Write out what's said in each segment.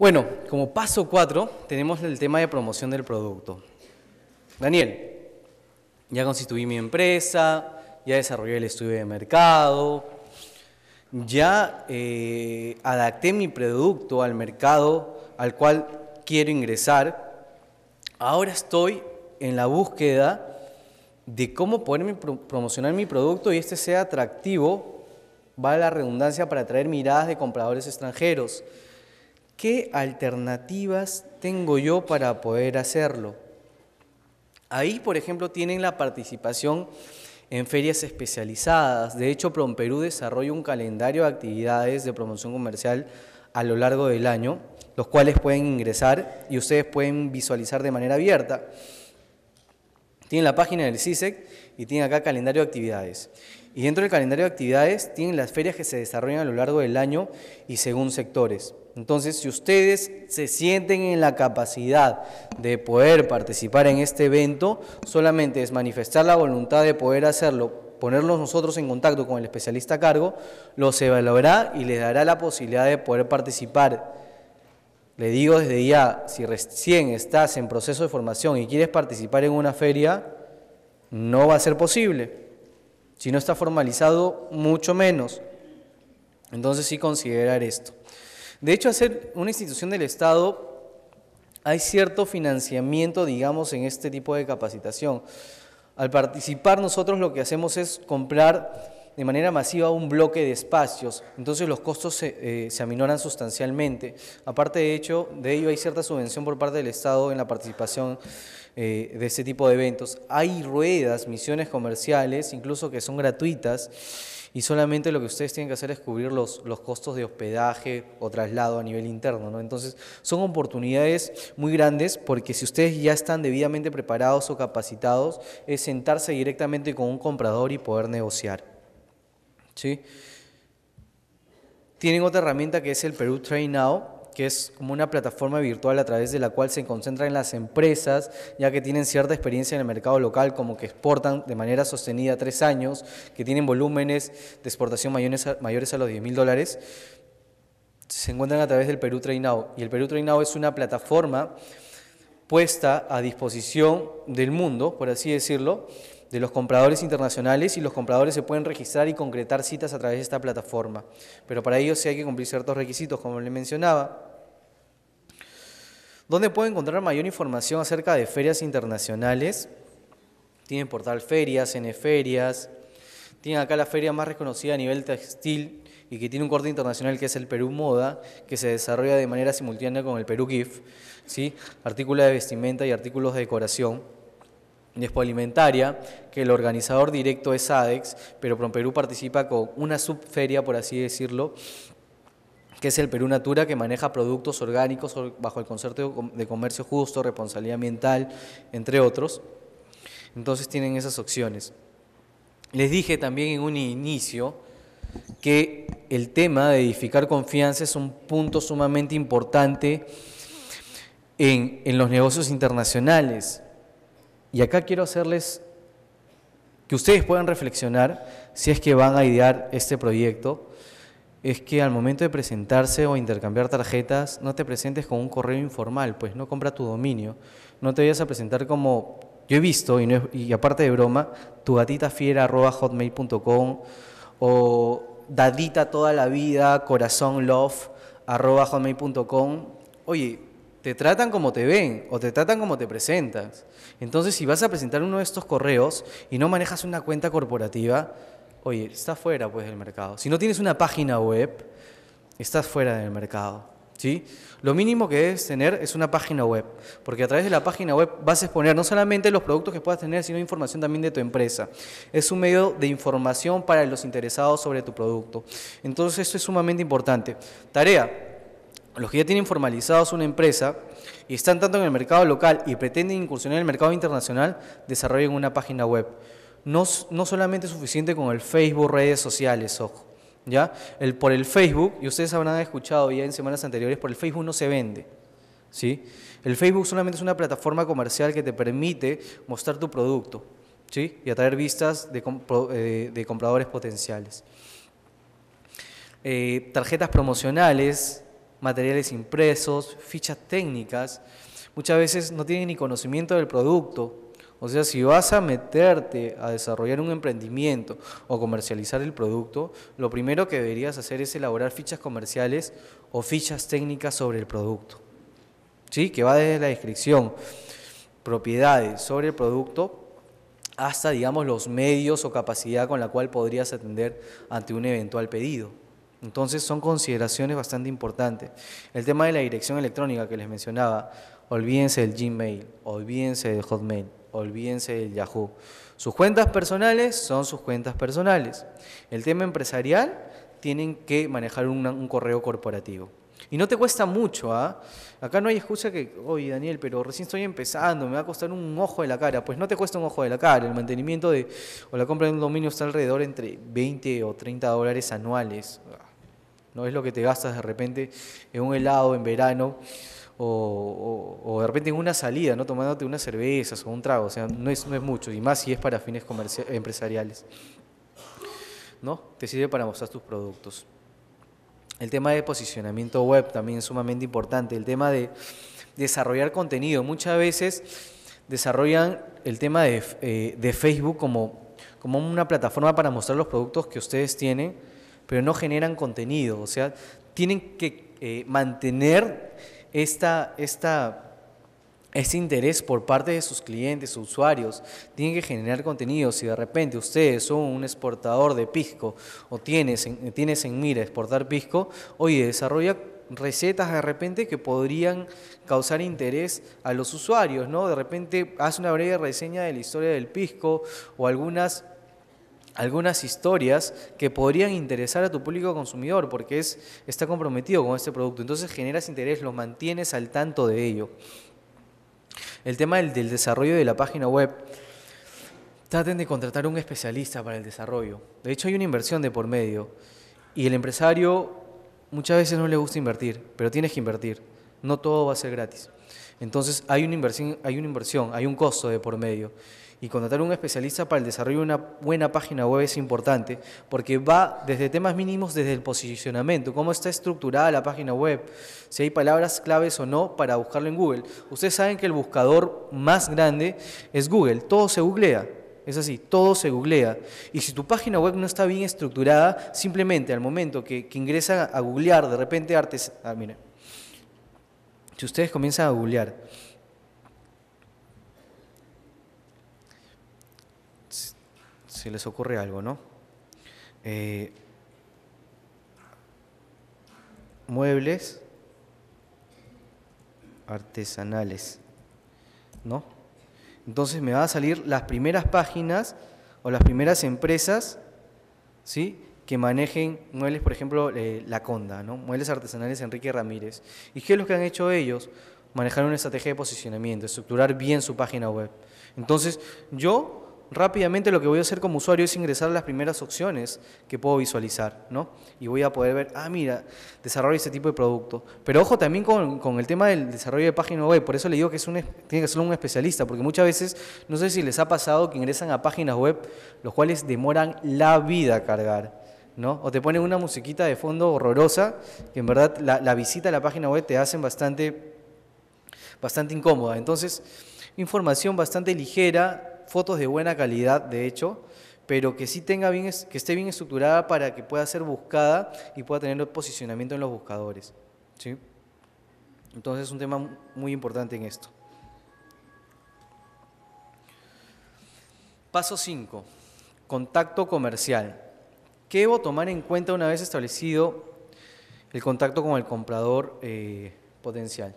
Bueno, como paso 4 tenemos el tema de promoción del producto. Daniel, ya constituí mi empresa, ya desarrollé el estudio de mercado, ya eh, adapté mi producto al mercado al cual quiero ingresar. Ahora estoy en la búsqueda de cómo poder promocionar mi producto y este sea atractivo, vale la redundancia, para atraer miradas de compradores extranjeros. ¿qué alternativas tengo yo para poder hacerlo? Ahí, por ejemplo, tienen la participación en ferias especializadas. De hecho, PromPerú desarrolla un calendario de actividades de promoción comercial a lo largo del año, los cuales pueden ingresar y ustedes pueden visualizar de manera abierta. Tienen la página del CISEC e y tienen acá calendario de actividades. Y dentro del calendario de actividades tienen las ferias que se desarrollan a lo largo del año y según sectores. Entonces, si ustedes se sienten en la capacidad de poder participar en este evento, solamente es manifestar la voluntad de poder hacerlo ponernos nosotros en contacto con el especialista a cargo, los evaluará y les dará la posibilidad de poder participar. Le digo desde ya, si recién estás en proceso de formación y quieres participar en una feria, no va a ser posible. Si no está formalizado, mucho menos. Entonces sí considerar esto. De hecho, hacer una institución del Estado hay cierto financiamiento, digamos, en este tipo de capacitación. Al participar nosotros lo que hacemos es comprar de manera masiva un bloque de espacios, entonces los costos se, eh, se aminoran sustancialmente. Aparte de, hecho, de ello hay cierta subvención por parte del Estado en la participación eh, de ese tipo de eventos. Hay ruedas, misiones comerciales, incluso que son gratuitas, y solamente lo que ustedes tienen que hacer es cubrir los, costos de hospedaje o traslado a nivel interno. Entonces, son oportunidades muy grandes porque si ustedes ya están debidamente preparados o capacitados, es sentarse directamente con un comprador y poder negociar. ¿Sí? Tienen otra herramienta que es el Perú Train Now, que es como una plataforma virtual a través de la cual se concentran las empresas, ya que tienen cierta experiencia en el mercado local, como que exportan de manera sostenida tres años, que tienen volúmenes de exportación mayores a, los 10 mil dólares, se encuentran a través del Perú trainado Y el Perú Now es una plataforma puesta a disposición del mundo, por así decirlo, de los compradores internacionales y los compradores se pueden registrar y concretar citas a través de esta plataforma. Pero para ello sí hay que cumplir ciertos requisitos, como le mencionaba. ¿Dónde puedo encontrar mayor información acerca de ferias internacionales? Tienen portal Ferias, Ferias. Tienen acá la feria más reconocida a nivel textil y que tiene un corte internacional que es el Perú Moda, que se desarrolla de manera simultánea con el Perú GIF, ¿sí? artículos de vestimenta y artículos de decoración. Despoalimentaria, alimentaria, que el organizador directo es ADEX, pero Perú participa con una subferia, por así decirlo, que es el Perú Natura, que maneja productos orgánicos bajo el concepto de comercio justo, responsabilidad ambiental, entre otros. Entonces tienen esas opciones. Les dije también en un inicio que el tema de edificar confianza es un punto sumamente importante en, en los negocios internacionales y acá quiero hacerles que ustedes puedan reflexionar si es que van a idear este proyecto, es que al momento de presentarse o intercambiar tarjetas, no te presentes con un correo informal, pues no compra tu dominio, no te vayas a presentar como yo he visto, y, no y aparte de broma, tu gatita fiera hotmail.com o dadita toda la vida, corazón love hotmail.com. Oye, te tratan como te ven o te tratan como te presentas. Entonces, si vas a presentar uno de estos correos y no manejas una cuenta corporativa, oye, estás fuera pues del mercado. Si no tienes una página web, estás fuera del mercado. ¿Sí? Lo mínimo que debes tener es una página web, porque a través de la página web vas a exponer no solamente los productos que puedas tener, sino información también de tu empresa. Es un medio de información para los interesados sobre tu producto. Entonces esto es sumamente importante. Tarea, los que ya tienen formalizados una empresa y están tanto en el mercado local y pretenden incursionar en el mercado internacional, desarrollen una página web. No, solamente es suficiente con el Facebook, redes sociales, ojo. ¿ya? El, por el Facebook, y ustedes habrán escuchado ya en semanas anteriores, por el Facebook no se vende. ¿sí? El Facebook solamente es una plataforma comercial que te permite mostrar tu producto ¿sí? y atraer vistas de, eh, compradores potenciales. Eh, tarjetas promocionales, materiales impresos, fichas técnicas. Muchas veces no tienen ni conocimiento del producto. O sea, si vas a meterte a desarrollar un emprendimiento o comercializar el producto, lo primero que deberías hacer es elaborar fichas comerciales o fichas técnicas sobre el producto. ¿Sí? Que va desde la descripción, propiedades sobre el producto hasta, digamos, los medios o capacidad con la cual podrías atender ante un eventual pedido. Entonces son consideraciones bastante importantes. El tema de la dirección electrónica que les mencionaba, olvídense del Gmail, olvídense del Hotmail, olvídense del Yahoo. Sus cuentas personales son sus cuentas personales. El tema empresarial, tienen que manejar un correo corporativo. Y no te cuesta mucho, ¿ah? Acá no hay excusa que, oye Daniel, pero recién estoy empezando, me va a costar un ojo de la cara. Pues no te cuesta un ojo de la cara. El mantenimiento de, o la compra de un dominio está alrededor entre 20 o 30 dólares anuales. Ah, no es lo que te gastas de repente en un helado en verano o, de repente en una salida, ¿no? tomándote unas cervezas o un trago. O sea, no es, no es mucho, y más si es para fines empresariales. ¿no? Te sirve para mostrar tus productos. El tema de posicionamiento web también es sumamente importante. El tema de desarrollar contenido. Muchas veces desarrollan el tema de, eh, Facebook como, como una plataforma para mostrar los productos que ustedes tienen pero no generan contenido. O sea, tienen que eh, mantener esta, esta ese interés por parte de sus clientes, sus usuarios, tienen que generar contenido. Si de repente ustedes son un exportador de pisco o tienes en, tienes en mira exportar pisco, oye, desarrolla recetas de repente que podrían causar interés a los usuarios, ¿no? De repente haz una breve reseña de la historia del pisco o algunas algunas historias que podrían interesar a tu público consumidor porque es, está comprometido con este producto. Entonces generas interés, lo mantienes al tanto de ello. El tema del, desarrollo de la página web. Traten de contratar un especialista para el desarrollo. De hecho, hay una inversión de por medio. Y el empresario muchas veces no le gusta invertir, pero tienes que invertir. No todo va a ser gratis. Entonces hay una inversión, hay una inversión, hay un costo de por medio y contratar un especialista para el desarrollo de una buena página web es importante porque va desde temas mínimos, desde el posicionamiento, cómo está estructurada la página web, si hay palabras claves o no para buscarlo en Google. Ustedes saben que el buscador más grande es Google, todo se googlea. Es así, todo se googlea. Y si tu página web no está bien estructurada, simplemente al momento que, ingresa ingresan a googlear de repente artes... Ah, miren, Si ustedes comienzan a googlear si les ocurre algo, ¿no? Eh, muebles artesanales, ¿no? Entonces me van a salir las primeras páginas o las primeras empresas, ¿sí? que manejen muebles, por ejemplo, eh, La Conda, ¿no? muebles artesanales Enrique Ramírez. ¿Y qué es lo que han hecho ellos? Manejar una estrategia de posicionamiento, estructurar bien su página web. Entonces, yo rápidamente lo que voy a hacer como usuario es ingresar a las primeras opciones que puedo visualizar, ¿no? Y voy a poder ver, ah, mira, desarrollo este tipo de producto. Pero ojo también con, el tema del desarrollo de página web, por eso le digo que es un, tiene que ser un especialista, porque muchas veces, no sé si les ha pasado que ingresan a páginas web, los cuales demoran la vida a cargar. ¿No? O te ponen una musiquita de fondo horrorosa, que en verdad la, la visita a la página web te hacen bastante, bastante incómoda. Entonces, información bastante ligera, fotos de buena calidad, de hecho, pero que sí tenga bien, que esté bien estructurada para que pueda ser buscada y pueda tener posicionamiento en los buscadores. Entonces es un tema muy importante en esto. Paso 5. Contacto comercial. ¿Qué debo tomar en cuenta una vez establecido el contacto con el comprador eh, potencial?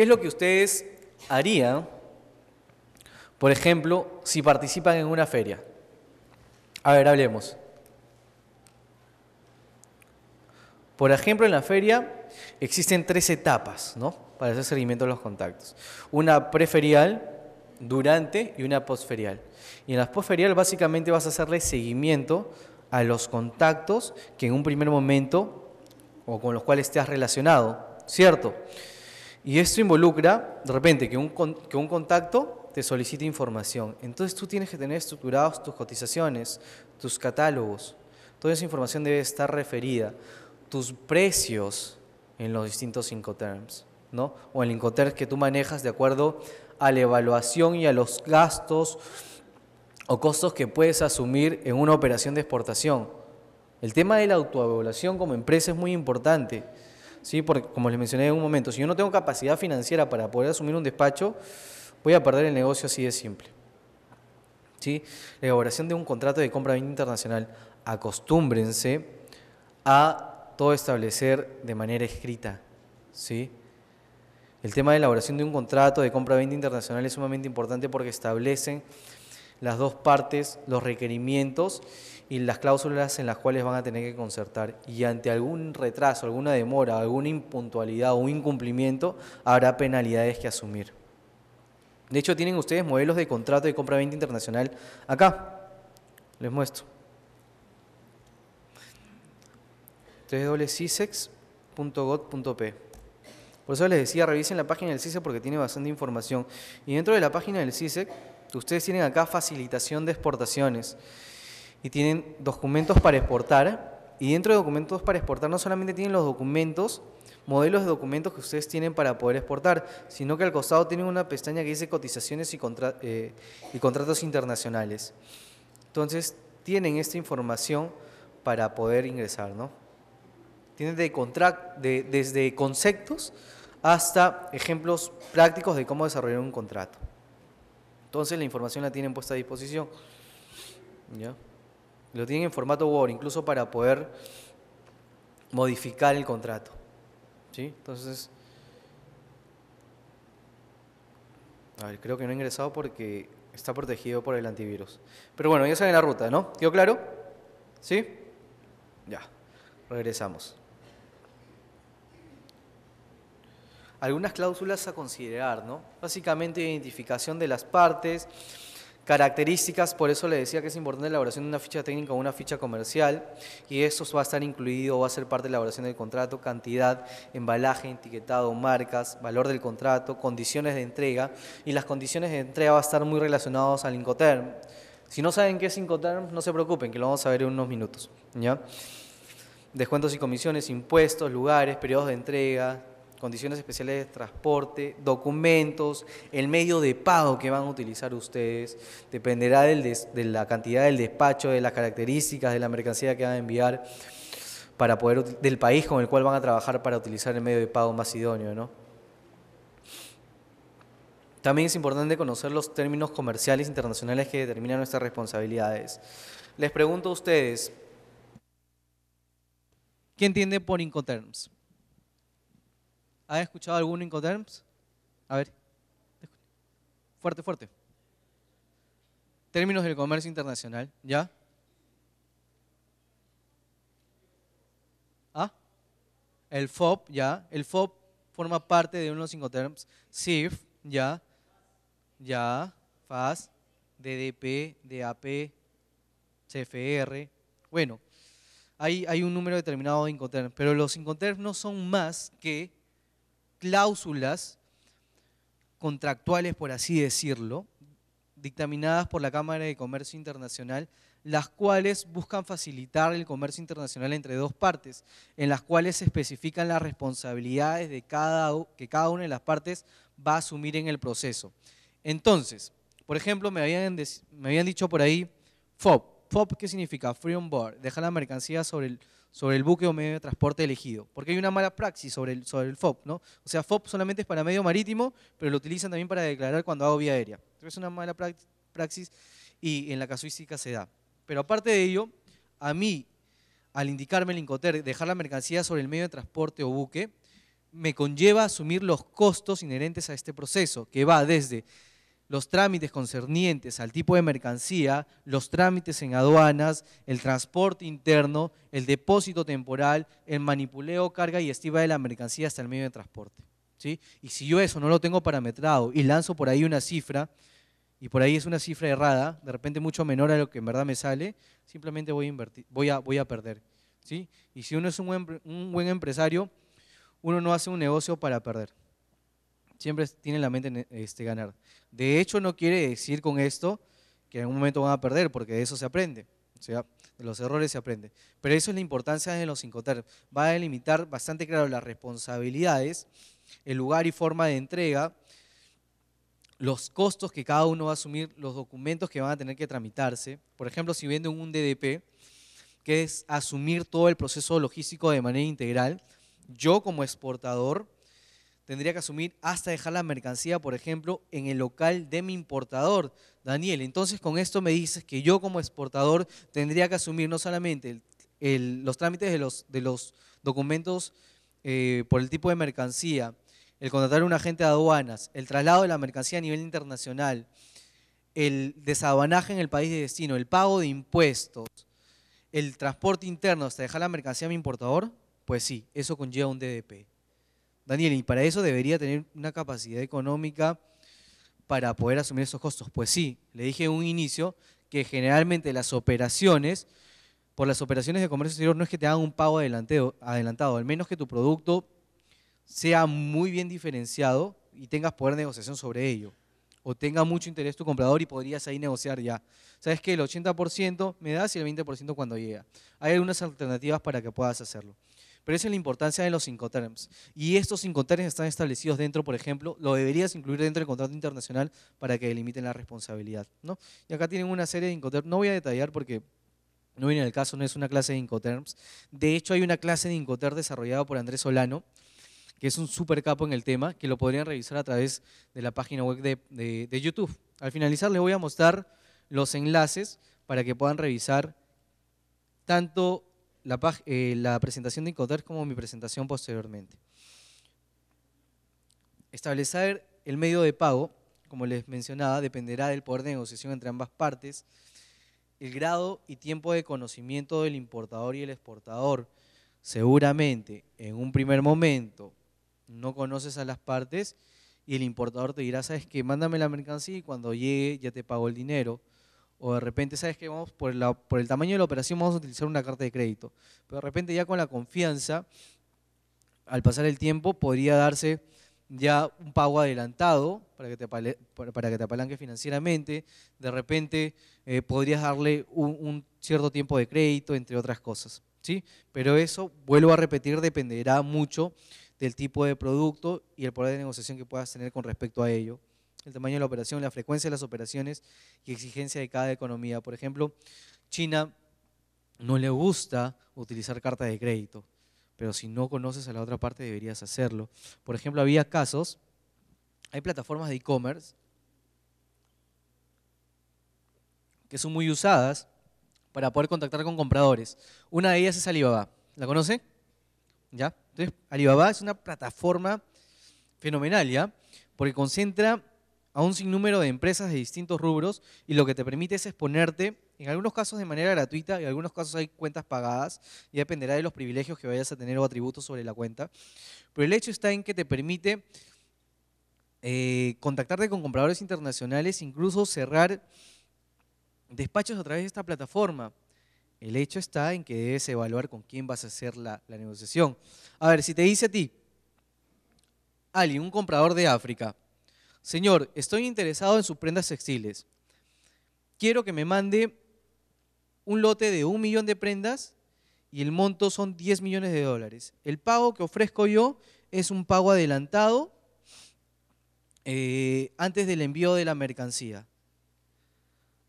¿Qué es lo que ustedes harían, por ejemplo, si participan en una feria? A ver, hablemos. Por ejemplo, en la feria existen tres etapas ¿no? para hacer seguimiento de los contactos. Una preferial, durante y una posferial. Y en la posferial básicamente vas a hacerle seguimiento a los contactos que en un primer momento o con los cuales te has relacionado, ¿cierto? Y esto involucra, de repente, que un, que un contacto te solicite información. Entonces tú tienes que tener estructurados tus cotizaciones, tus catálogos. Toda esa información debe estar referida. Tus precios en los distintos Incoterms, ¿no? O el Incoterm que tú manejas de acuerdo a la evaluación y a los gastos o costos que puedes asumir en una operación de exportación. El tema de la autoevaluación como empresa es muy importante. ¿sí? Porque, como les mencioné en un momento, si yo no tengo capacidad financiera para poder asumir un despacho, voy a perder el negocio así de simple. ¿Sí? La elaboración de un contrato de compra-venta internacional, acostúmbrense a todo establecer de manera escrita. ¿sí? El tema de elaboración de un contrato de compra-venta internacional es sumamente importante porque establecen las dos partes los requerimientos y las cláusulas en las cuales van a tener que concertar. Y ante algún retraso, alguna demora, alguna impuntualidad o un incumplimiento, habrá penalidades que asumir. De hecho, tienen ustedes modelos de contrato de compra-venta internacional acá. Les muestro. 3 Por eso les decía, revisen la página del CISEC porque tiene bastante información. Y dentro de la página del CISEC Ustedes tienen acá facilitación de exportaciones y tienen documentos para exportar. Y dentro de documentos para exportar no solamente tienen los documentos, modelos de documentos que ustedes tienen para poder exportar, sino que al costado tienen una pestaña que dice cotizaciones y, eh, contratos internacionales. Entonces, tienen esta información para poder ingresar, ¿no? Tienen de de, desde conceptos hasta ejemplos prácticos de cómo desarrollar un contrato. Entonces la información la tienen puesta a disposición. ¿Ya? Lo tienen en formato Word, incluso para poder modificar el contrato. ¿Sí? Entonces, creo que no he ingresado porque está protegido por el antivirus. Pero bueno, ya saben la ruta, ¿no? ¿Quedó claro? ¿Sí? Ya, regresamos. algunas cláusulas a considerar, ¿no? Básicamente identificación de las partes, características, por eso le decía que es importante la elaboración de una ficha técnica o una ficha comercial, y eso va a estar incluido, va a ser parte de la elaboración del contrato, cantidad, embalaje, etiquetado, marcas, valor del contrato, condiciones de entrega, y las condiciones de entrega va a estar muy relacionadas al Incoterm. Si no saben qué es Incoterm, no se preocupen, que lo vamos a ver en unos minutos, ¿ya? Descuentos y comisiones, impuestos, lugares, periodos de entrega, condiciones especiales de transporte, documentos, el medio de pago que van a utilizar ustedes, dependerá de la cantidad del despacho, de las características de la mercancía que van a enviar para poder del país con el cual van a trabajar para utilizar el medio de pago más idóneo, También es importante conocer los términos comerciales internacionales que determinan nuestras responsabilidades. Les pregunto a ustedes, ¿qué entiende por Incoterms? Ha escuchado algún Incoterms? A ver. Fuerte, fuerte. Términos del comercio internacional, ¿ya? ¿Ah? El FOB, ¿ya? El FOB forma parte de unos Incoterms. SIF, ¿ya? ¿Ya? FAS, DDP, DAP, CFR. Bueno, hay, hay un número determinado de Incoterms, pero los Incoterms no son más que cláusulas contractuales, por así decirlo, dictaminadas por la Cámara de Comercio Internacional, las cuales buscan facilitar el comercio internacional entre dos partes, en las cuales se especifican las responsabilidades de cada, que cada una de las partes va a asumir en el proceso. Entonces, por ejemplo, me habían, me habían dicho por ahí FOB. FOB, ¿qué significa? Free on Board. Deja la mercancía sobre el, sobre el buque o medio de transporte elegido. Porque hay una mala praxis sobre el, sobre el FOP, ¿no? O sea, FOP solamente es para medio marítimo, pero lo utilizan también para declarar cuando hago vía aérea. Es una mala praxis y en la casuística se da. Pero aparte de ello, a mí, al indicarme el Incoter, dejar la mercancía sobre el medio de transporte o buque, me conlleva asumir los costos inherentes a este proceso, que va desde los trámites concernientes al tipo de mercancía, los trámites en aduanas, el transporte interno, el depósito temporal, el manipuleo, carga y estiva de la mercancía hasta el medio de transporte. ¿sí? Y si yo eso no lo tengo parametrado y lanzo por ahí una cifra, y por ahí es una cifra errada, de repente mucho menor a lo que en verdad me sale, simplemente voy a, invertir, voy a, voy a perder. ¿sí? Y si uno es un buen empresario, uno no hace un negocio para perder. Siempre tiene la mente este, ganar. De hecho, no quiere decir con esto que en algún momento van a perder, porque de eso se aprende. O sea, de los errores se aprende. Pero eso es la importancia de los 5 Va a delimitar bastante claro las responsabilidades, el lugar y forma de entrega, los costos que cada uno va a asumir, los documentos que van a tener que tramitarse. Por ejemplo, si venden un DDP, que es asumir todo el proceso logístico de manera integral, yo como exportador tendría que asumir hasta dejar la mercancía, por ejemplo, en el local de mi importador, Daniel. Entonces, con esto me dices que yo como exportador tendría que asumir no solamente los trámites de los, documentos eh, por el tipo de mercancía, el contratar a un agente de aduanas, el traslado de la mercancía a nivel internacional, el desabanaje en el país de destino, el pago de impuestos, el transporte interno hasta dejar la mercancía a mi importador, pues sí, eso conlleva un DDP. Daniel, y para eso debería tener una capacidad económica para poder asumir esos costos. Pues sí, le dije en un inicio que generalmente las operaciones, por las operaciones de comercio exterior no es que te hagan un pago adelantado, adelantado al menos que tu producto sea muy bien diferenciado y tengas poder de negociación sobre ello. O tenga mucho interés tu comprador y podrías ahí negociar ya. Sabes que el 80% me das y el 20% cuando llega. Hay algunas alternativas para que puedas hacerlo. Pero esa es la importancia de los Incoterms. Y estos Incoterms están establecidos dentro, por ejemplo, lo deberías incluir dentro del contrato internacional para que delimiten la responsabilidad. ¿no? Y acá tienen una serie de Incoterms. No voy a detallar porque no viene el caso, no es una clase de Incoterms. De hecho, hay una clase de Incoterms desarrollada por Andrés Solano, que es un super capo en el tema, que lo podrían revisar a través de la página web de YouTube. Al finalizar les voy a mostrar los enlaces para que puedan revisar tanto eh, la, presentación de es como mi presentación posteriormente. Establecer el medio de pago, como les mencionaba, dependerá del poder de negociación entre ambas partes, el grado y tiempo de conocimiento del importador y el exportador. Seguramente, en un primer momento, no conoces a las partes y el importador te dirá, sabes que mándame la mercancía y cuando llegue ya te pago el dinero o de repente, sabes que vamos por, la, por el tamaño de la operación vamos a utilizar una carta de crédito, pero de repente ya con la confianza, al pasar el tiempo, podría darse ya un pago adelantado para que te, para que te apalanque financieramente, de repente eh, podrías darle un, un, cierto tiempo de crédito, entre otras cosas. ¿sí? Pero eso, vuelvo a repetir, dependerá mucho del tipo de producto y el poder de negociación que puedas tener con respecto a ello el tamaño de la operación, la frecuencia de las operaciones y exigencia de cada economía. Por ejemplo, China no le gusta utilizar cartas de crédito, pero si no conoces a la otra parte deberías hacerlo. Por ejemplo, había casos, hay plataformas de e-commerce que son muy usadas para poder contactar con compradores. Una de ellas es Alibaba. ¿La conoce? ¿Ya? Entonces, Alibaba es una plataforma fenomenal, ¿ya? Porque concentra a un sinnúmero de empresas de distintos rubros y lo que te permite es exponerte, en algunos casos de manera gratuita, en algunos casos hay cuentas pagadas, y dependerá de los privilegios que vayas a tener o atributos sobre la cuenta. Pero el hecho está en que te permite eh, contactarte con compradores internacionales, incluso cerrar despachos a través de esta plataforma. El hecho está en que debes evaluar con quién vas a hacer la, la negociación. A ver, si te dice a ti, alguien, un comprador de África, Señor, estoy interesado en sus prendas textiles. Quiero que me mande un lote de un millón de prendas y el monto son 10 millones de dólares. El pago que ofrezco yo es un pago adelantado eh, antes del envío de la mercancía.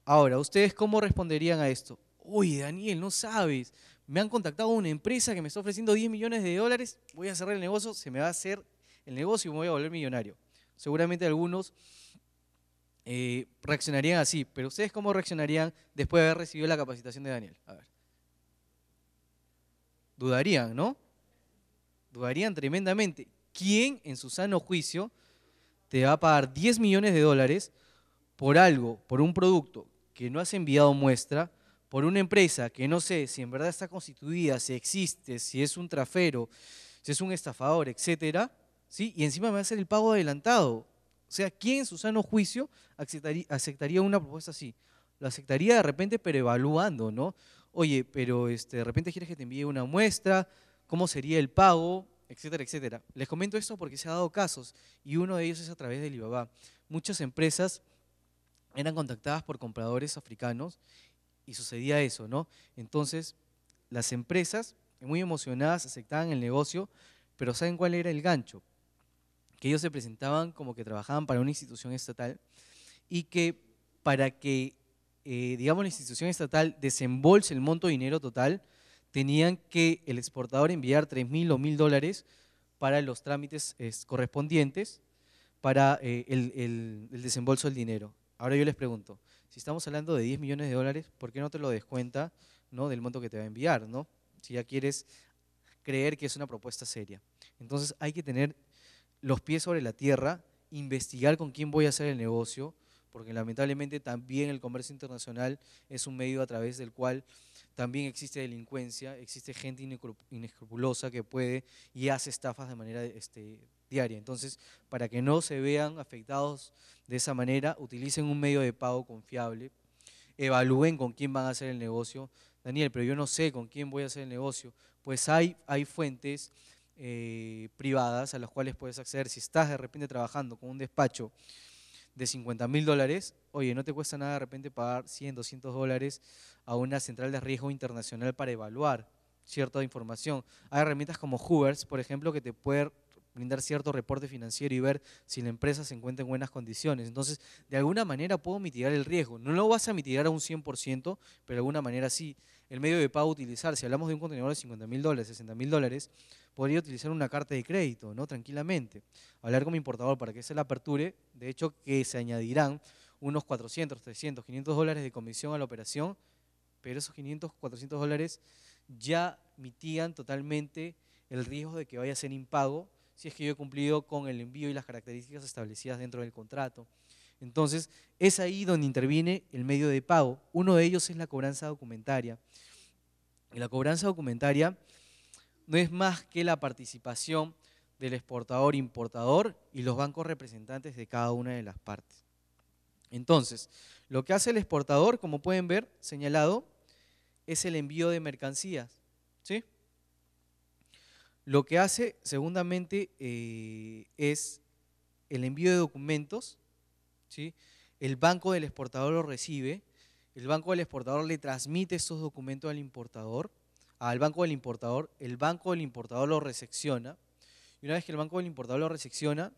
Ahora, ¿ustedes cómo responderían a esto? Uy, Daniel, no sabes. Me han contactado una empresa que me está ofreciendo 10 millones de dólares. Voy a cerrar el negocio, se me va a hacer el negocio y me voy a volver millonario seguramente algunos eh, reaccionarían así, pero ¿ustedes cómo reaccionarían después de haber recibido la capacitación de Daniel? A ver. Dudarían, ¿no? Dudarían tremendamente. ¿Quién en su sano juicio te va a pagar 10 millones de dólares por algo, por un producto que no has enviado muestra, por una empresa que no sé si en verdad está constituida, si existe, si es un trafero, si es un estafador, etcétera? Y encima me va a hacer el pago adelantado. O sea, ¿quién en su sano juicio aceptaría, una propuesta así? Lo aceptaría de repente, pero evaluando, ¿no? Oye, pero este, de repente quieres que te envíe una muestra, ¿cómo sería el pago? etcétera, etcétera. Les comento esto porque se ha dado casos y uno de ellos es a través de Alibaba. Muchas empresas eran contactadas por compradores africanos y sucedía eso, ¿no? Entonces, las empresas, muy emocionadas, aceptaban el negocio, pero ¿saben cuál era el gancho? que ellos se presentaban como que trabajaban para una institución estatal y que para que, eh, digamos, la institución estatal desembolse el monto de dinero total, tenían que el exportador enviar 3.000 o 1.000 dólares para los trámites correspondientes para eh, el, desembolso del dinero. Ahora yo les pregunto, si estamos hablando de 10 millones de dólares, ¿por qué no te lo descuenta ¿no? del monto que te va a enviar? ¿no? Si ya quieres creer que es una propuesta seria. Entonces hay que tener los pies sobre la tierra, investigar con quién voy a hacer el negocio, porque lamentablemente también el comercio internacional es un medio a través del cual también existe delincuencia, existe gente inescrupulosa que puede y hace estafas de manera este, diaria. Entonces, para que no se vean afectados de esa manera, utilicen un medio de pago confiable, evalúen con quién van a hacer el negocio. Daniel, pero yo no sé con quién voy a hacer el negocio. Pues hay, hay fuentes eh, privadas a las cuales puedes acceder. Si estás de repente trabajando con un despacho de 50 mil dólares, oye, no te cuesta nada de repente pagar 100, 200 dólares a una central de riesgo internacional para evaluar cierta información. Hay herramientas como Hoovers, por ejemplo, que te puede brindar cierto reporte financiero y ver si la empresa se encuentra en buenas condiciones. Entonces, de alguna manera puedo mitigar el riesgo. No lo vas a mitigar a un 100%, pero de alguna manera sí el medio de pago a utilizar, si hablamos de un contenedor de 50 mil dólares, 60 mil dólares, podría utilizar una carta de crédito, ¿no? Tranquilamente. Hablar con mi importador para que se la aperture, de hecho que se añadirán unos 400, 300, 500 dólares de comisión a la operación, pero esos 500, 400 dólares ya mitigan totalmente el riesgo de que vaya a ser impago si es que yo he cumplido con el envío y las características establecidas dentro del contrato. Entonces, es ahí donde interviene el medio de pago. Uno de ellos es la cobranza documentaria. la cobranza documentaria no es más que la participación del exportador, importador y los bancos representantes de cada una de las partes. Entonces, lo que hace el exportador, como pueden ver señalado, es el envío de mercancías. Lo que hace, segundamente, eh, es el envío de documentos el banco del exportador lo recibe, el banco del exportador le transmite estos documentos al importador, al banco del importador, el banco del importador lo resecciona, y una vez que el banco del importador lo resecciona,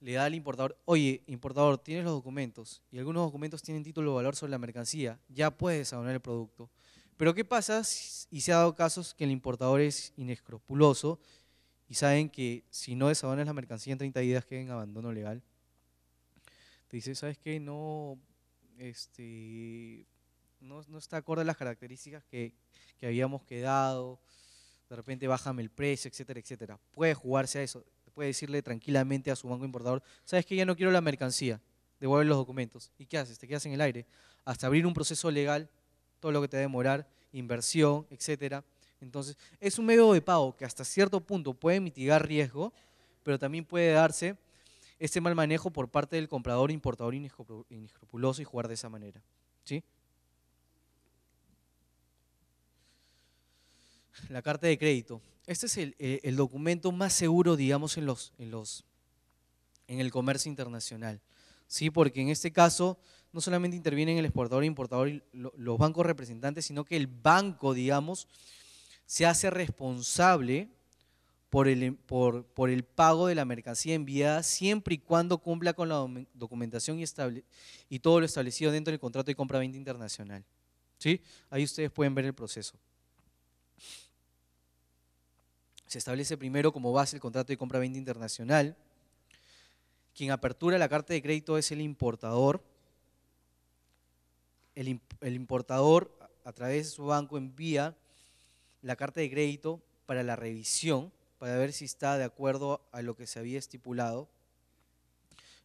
le da al importador, oye, importador, tienes los documentos, y algunos documentos tienen título de valor sobre la mercancía, ya puedes desabonar el producto. Pero ¿qué pasa? si se ha dado casos que el importador es inescrupuloso y saben que si no desabonas la mercancía en 30 días queda en abandono legal dice, ¿sabes qué? No, este, no, no está acorde a las características que, que habíamos quedado, de repente bájame el precio, etcétera, etcétera. Puede jugarse a eso, puede decirle tranquilamente a su banco importador, ¿sabes qué? Ya no quiero la mercancía, devuelve los documentos. ¿Y qué haces? Te quedas en el aire. Hasta abrir un proceso legal, todo lo que te va a demorar, inversión, etcétera. Entonces, es un medio de pago que hasta cierto punto puede mitigar riesgo, pero también puede darse este mal manejo por parte del comprador, importador inescrupuloso y jugar de esa manera. ¿Sí? La carta de crédito. Este es eh, el, documento más seguro, digamos, en, los, en, los, en el comercio internacional. ¿Sí? Porque en este caso no solamente intervienen el exportador, e importador y los bancos representantes, sino que el banco, digamos, se hace responsable Em, por el, pago de la mercancía enviada siempre y cuando cumpla con la documentación y, estable, y todo lo establecido dentro del contrato de compra-venta internacional. ¿Sí? Ahí ustedes pueden ver el proceso. Se establece primero como base el contrato de compra-venta internacional. Quien apertura la carta de crédito es el importador. El, el importador, a través de su banco, envía la carta de crédito para la revisión para ver si está de acuerdo a lo que se había estipulado.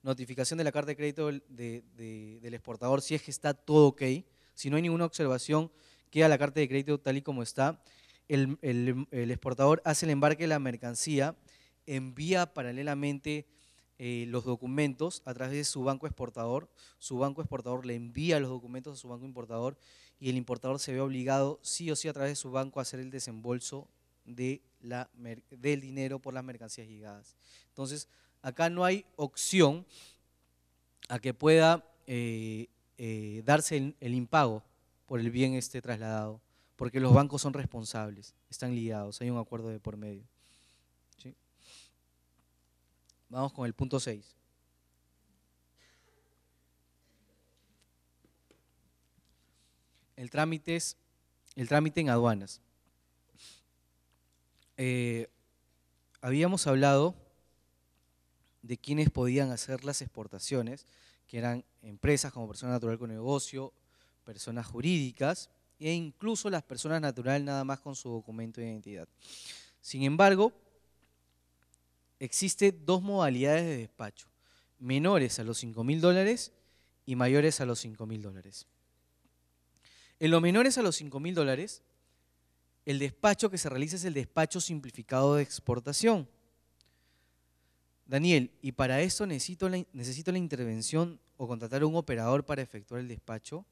Notificación de la carta de crédito del, exportador si es que está todo ok. Si no hay ninguna observación, queda la carta de crédito tal y como está. El, exportador hace el embarque de la mercancía, envía paralelamente eh, los documentos a través de su banco exportador. Su banco exportador le envía los documentos a su banco importador y el importador se ve obligado, sí o sí, a través de su banco a hacer el desembolso del dinero por las mercancías llegadas. Entonces, acá no hay opción a que pueda eh, eh, darse el, impago por el bien este trasladado, porque los bancos son responsables, están ligados, hay un acuerdo de por medio. Vamos con el punto 6. El trámite es el trámite en aduanas. Eh, habíamos hablado de quienes podían hacer las exportaciones, que eran empresas como persona natural con negocio, personas jurídicas e incluso las personas naturales nada más con su documento de identidad. Sin embargo, existen dos modalidades de despacho, menores a los 5 mil dólares y mayores a los 5 mil dólares. En los menores a los 5 mil dólares, el despacho que se realiza es el despacho simplificado de exportación. Daniel, y para eso necesito la, necesito la intervención o contratar a un operador para efectuar el despacho.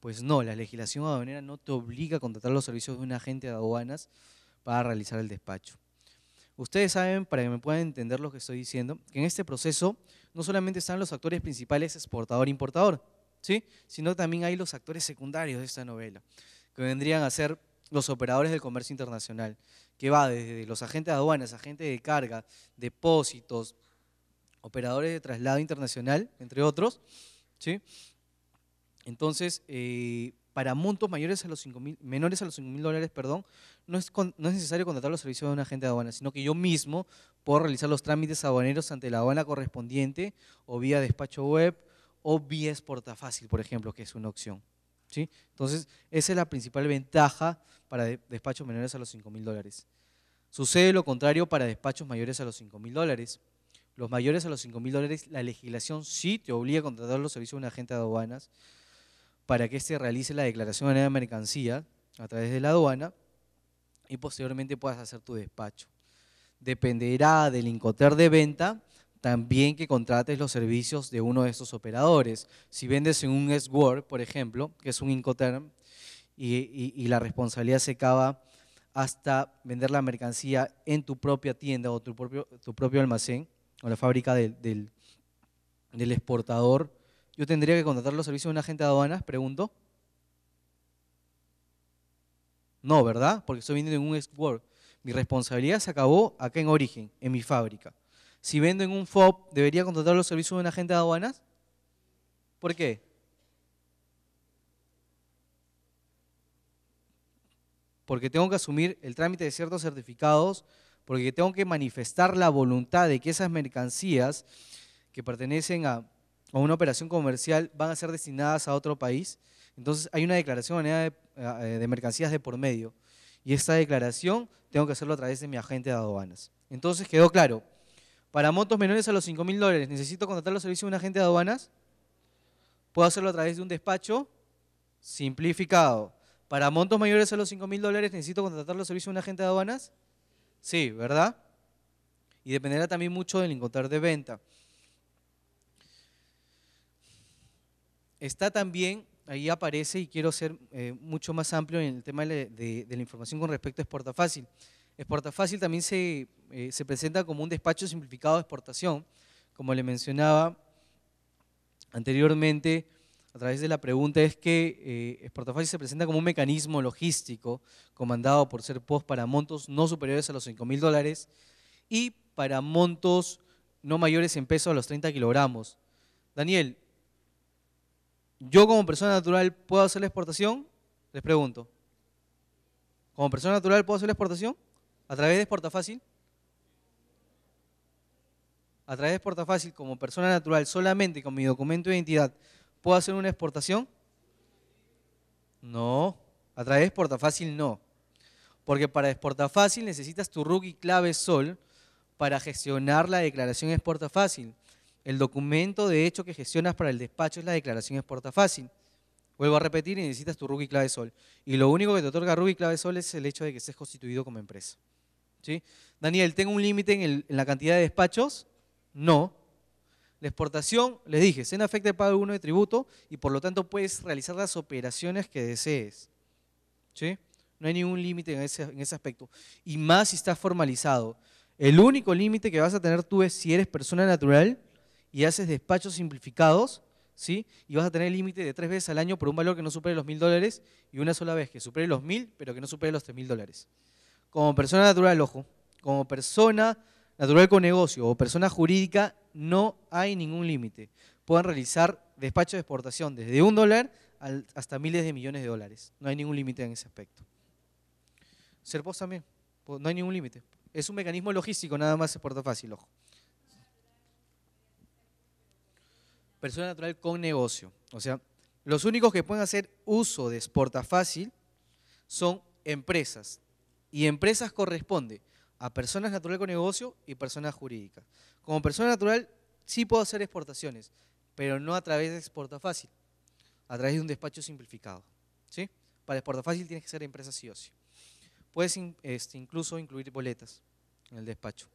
Pues no, la legislación aduanera no te obliga a contratar los servicios de un agente de aduanas para realizar el despacho. Ustedes saben, para que me puedan entender lo que estoy diciendo, que en este proceso no solamente están los actores principales exportador e importador, ¿sí? sino también hay los actores secundarios de esta novela, que vendrían a ser los operadores del comercio internacional, que va desde los agentes de aduanas, agentes de carga, depósitos, operadores de traslado internacional, entre otros. ¿sí? Entonces, eh, para montos mayores a los 5 menores a los 5 mil dólares, perdón, no es, no es necesario contratar los servicios de un agente de aduana, sino que yo mismo puedo realizar los trámites aduaneros ante la aduana correspondiente o vía despacho web o vía exporta fácil, por ejemplo, que es una opción. Entonces, esa es la principal ventaja para despachos menores a los 5 mil dólares. Sucede lo contrario para despachos mayores a los 5 mil dólares. Los mayores a los 5 mil dólares, la legislación sí te obliga a contratar los servicios de un agente de aduanas para que éste realice la declaración de mercancía a través de la aduana y posteriormente puedas hacer tu despacho. Dependerá del incoter de venta también que contrates los servicios de uno de esos operadores. Si vendes en un S-Word, por ejemplo, que es un Incoterm, y, la responsabilidad se acaba hasta vender la mercancía en tu propia tienda o tu propio, tu propio almacén o la fábrica del, exportador, yo tendría que contratar los servicios de un agente de aduanas, pregunto. No, ¿verdad? Porque estoy vendiendo en un export. Mi responsabilidad se acabó acá en origen, en mi fábrica si vendo en un FOB, ¿debería contratar los servicios de un agente de aduanas? ¿Por qué? Porque tengo que asumir el trámite de ciertos certificados, porque tengo que manifestar la voluntad de que esas mercancías que pertenecen a, una operación comercial van a ser destinadas a otro país. Entonces hay una declaración de, eh, de mercancías de por medio. Y esta declaración tengo que hacerlo a través de mi agente de aduanas. Entonces quedó claro, para montos menores a los 5 mil dólares, ¿necesito contratar los servicios de un agente de aduanas? Puedo hacerlo a través de un despacho simplificado. Para montos mayores a los 5 mil dólares, ¿necesito contratar los servicios de un agente de aduanas? Sí, ¿verdad? Y dependerá también mucho del encontrar de venta. Está también, ahí aparece, y quiero ser eh, mucho más amplio en el tema de, de la información con respecto a Exporta Fácil. Exportafácil también eh, se, presenta como un despacho simplificado de exportación, como le mencionaba anteriormente a través de la pregunta, es que eh, Exportafácil se presenta como un mecanismo logístico comandado por ser post para montos no superiores a los 5 mil dólares y para montos no mayores en peso a los 30 kilogramos. Daniel, ¿yo como persona natural puedo hacer la exportación? Les pregunto. ¿Como persona natural puedo hacer la exportación? ¿A través de Exportafácil? A través de Fácil, como persona natural, solamente con mi documento de identidad, ¿puedo hacer una exportación? No. A través de Fácil, no. Porque para Exportafácil necesitas tu RUC clave SOL para gestionar la declaración Fácil. El documento de hecho que gestionas para el despacho es la declaración Exportafácil. Vuelvo a repetir, necesitas tu RUC clave SOL. Y lo único que te otorga RUC clave SOL es el hecho de que estés constituido como empresa. Daniel, ¿tengo un límite en, la cantidad de despachos? No. La exportación, les dije, se afecta el pago uno de tributo y por lo tanto puedes realizar las operaciones que desees. No hay ningún límite en ese, aspecto. Y más si estás formalizado. El único límite que vas a tener tú es si eres persona natural y haces despachos simplificados, Y vas a tener el límite de tres veces al año por un valor que no supere los mil dólares y una sola vez que supere los mil, pero que no supere los tres mil dólares como persona natural, ojo, como persona natural con negocio o persona jurídica, no hay ningún límite. Pueden realizar despachos de exportación desde un dólar hasta miles de millones de dólares. No hay ningún límite en ese aspecto. Ser también, no hay ningún límite. Es un mecanismo logístico, nada más exporta fácil, ojo. Persona natural con negocio. O sea, los únicos que pueden hacer uso de exporta fácil son empresas y empresas corresponde a personas naturales con negocio y personas jurídicas. Como persona natural sí puedo hacer exportaciones, pero no a través de Exporta Fácil, a través de un despacho simplificado. ¿sí? Para Exporta Fácil tienes que ser empresa sí o sí. Puedes este, incluso incluir boletas en el despacho.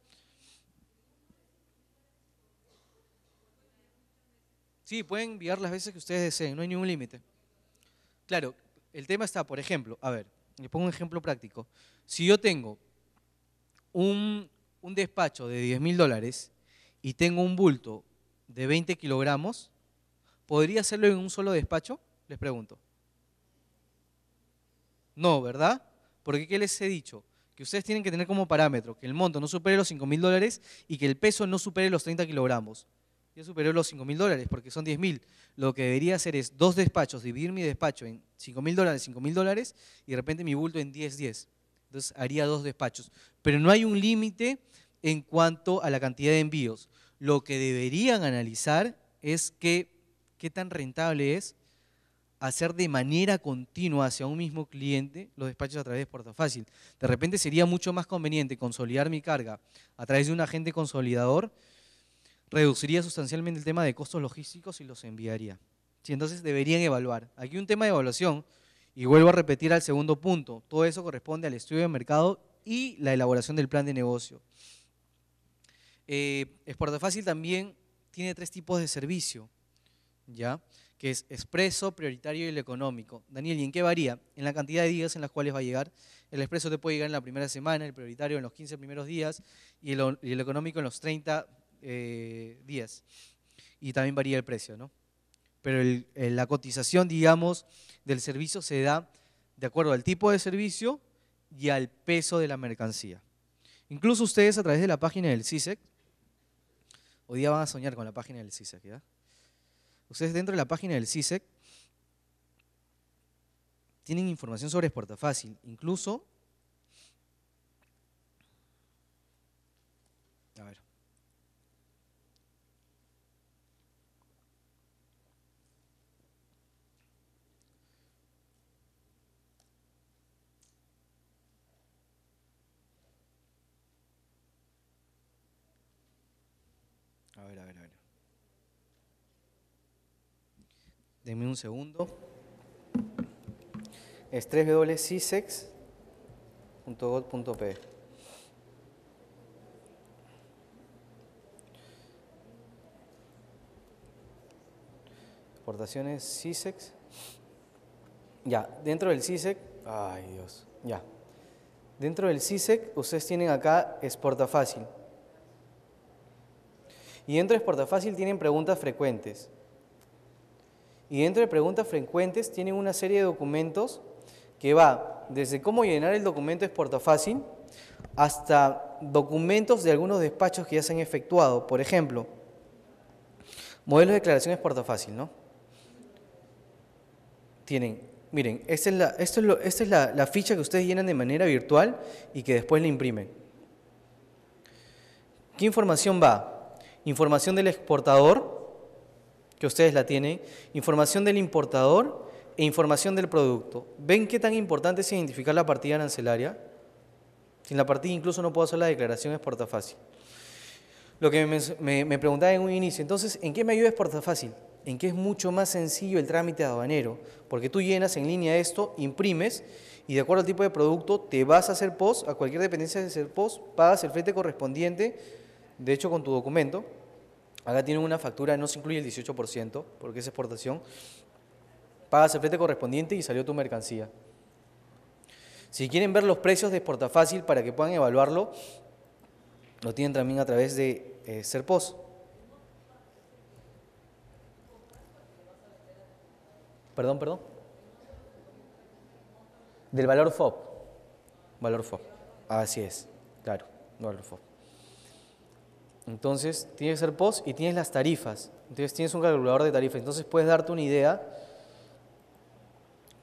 Sí, pueden enviar las veces que ustedes deseen, no hay ningún límite. Claro, el tema está, por ejemplo, a ver, le pongo un ejemplo práctico. Si yo tengo un, un despacho de 10 mil dólares y tengo un bulto de 20 kilogramos, ¿podría hacerlo en un solo despacho? Les pregunto. No, ¿verdad? Porque ¿qué les he dicho? Que ustedes tienen que tener como parámetro que el monto no supere los 5 mil dólares y que el peso no supere los 30 kilogramos ya superó los 5.000 mil dólares, porque son 10 mil. Lo que debería hacer es dos despachos, dividir mi despacho en 5.000 mil dólares, 5 mil dólares, y de repente mi bulto en 10, 10. Entonces haría dos despachos. Pero no hay un límite en cuanto a la cantidad de envíos. Lo que deberían analizar es que, qué tan rentable es hacer de manera continua hacia un mismo cliente los despachos a través de Portafácil. Fácil. De repente sería mucho más conveniente consolidar mi carga a través de un agente consolidador reduciría sustancialmente el tema de costos logísticos y los enviaría. entonces deberían evaluar. Aquí un tema de evaluación, y vuelvo a repetir al segundo punto, todo eso corresponde al estudio de mercado y la elaboración del plan de negocio. Eh, fácil también tiene tres tipos de servicio, ¿ya? que es expreso, prioritario y el económico. Daniel, ¿y en qué varía? En la cantidad de días en las cuales va a llegar. El expreso te puede llegar en la primera semana, el prioritario en los 15 primeros días y el, y el económico en los 30 eh, días. Y también varía el precio, ¿no? Pero la cotización, digamos, del servicio se da de acuerdo al tipo de servicio y al peso de la mercancía. Incluso ustedes a través de la página del CISEC, e hoy día van a soñar con la página del CISEC, e ¿ya? Ustedes dentro de la página del CISEC e tienen información sobre Exporta Fácil, incluso Denme un segundo. Es www.cisex.gov.p. Exportaciones CISEX. Ya, dentro del CISEC, ay Dios, ya. Dentro del CISEC ustedes tienen acá exporta fácil. Y dentro de exporta fácil tienen preguntas frecuentes. Y dentro de preguntas frecuentes tienen una serie de documentos que va desde cómo llenar el documento de exportafácil hasta documentos de algunos despachos que ya se han efectuado. Por ejemplo, modelos de declaración exportafácil, ¿no? Tienen, miren, esta es, la, ficha que ustedes llenan de manera virtual y que después le imprimen. ¿Qué información va? Información del exportador, que ustedes la tienen, información del importador e información del producto. ¿Ven qué tan importante es identificar la partida arancelaria? Sin la partida incluso no puedo hacer la declaración es fácil. Lo que me, preguntaba en un inicio, entonces, ¿en qué me ayuda es fácil? En que es mucho más sencillo el trámite aduanero, porque tú llenas en línea esto, imprimes y de acuerdo al tipo de producto te vas a hacer post, a cualquier dependencia de ser post, pagas el frete correspondiente, de hecho con tu documento, Acá tienen una factura, no se incluye el 18%, porque es exportación. Pagas el flete correspondiente y salió tu mercancía. Si quieren ver los precios de Exportafácil para que puedan evaluarlo, lo tienen también a través de eh, Serpos. Perdón, perdón. Del valor FOB. Valor FOB. Así es, claro, valor FOB. Entonces, tienes ser post y tienes las tarifas. Entonces, tienes un calculador de tarifas. Entonces, puedes darte una idea,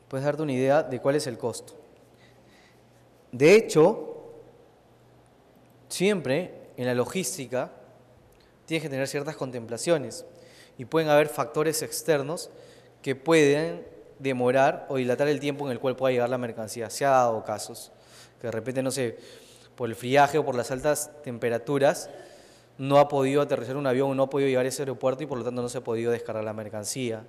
puedes darte una idea de cuál es el costo. De hecho, siempre en la logística tienes que tener ciertas contemplaciones y pueden haber factores externos que pueden demorar o dilatar el tiempo en el cual pueda llegar la mercancía. Se ha dado casos que de repente, no sé, por el friaje o por las altas temperaturas, no ha podido aterrizar un avión, no ha podido llegar a ese aeropuerto y por lo tanto no se ha podido descargar la mercancía.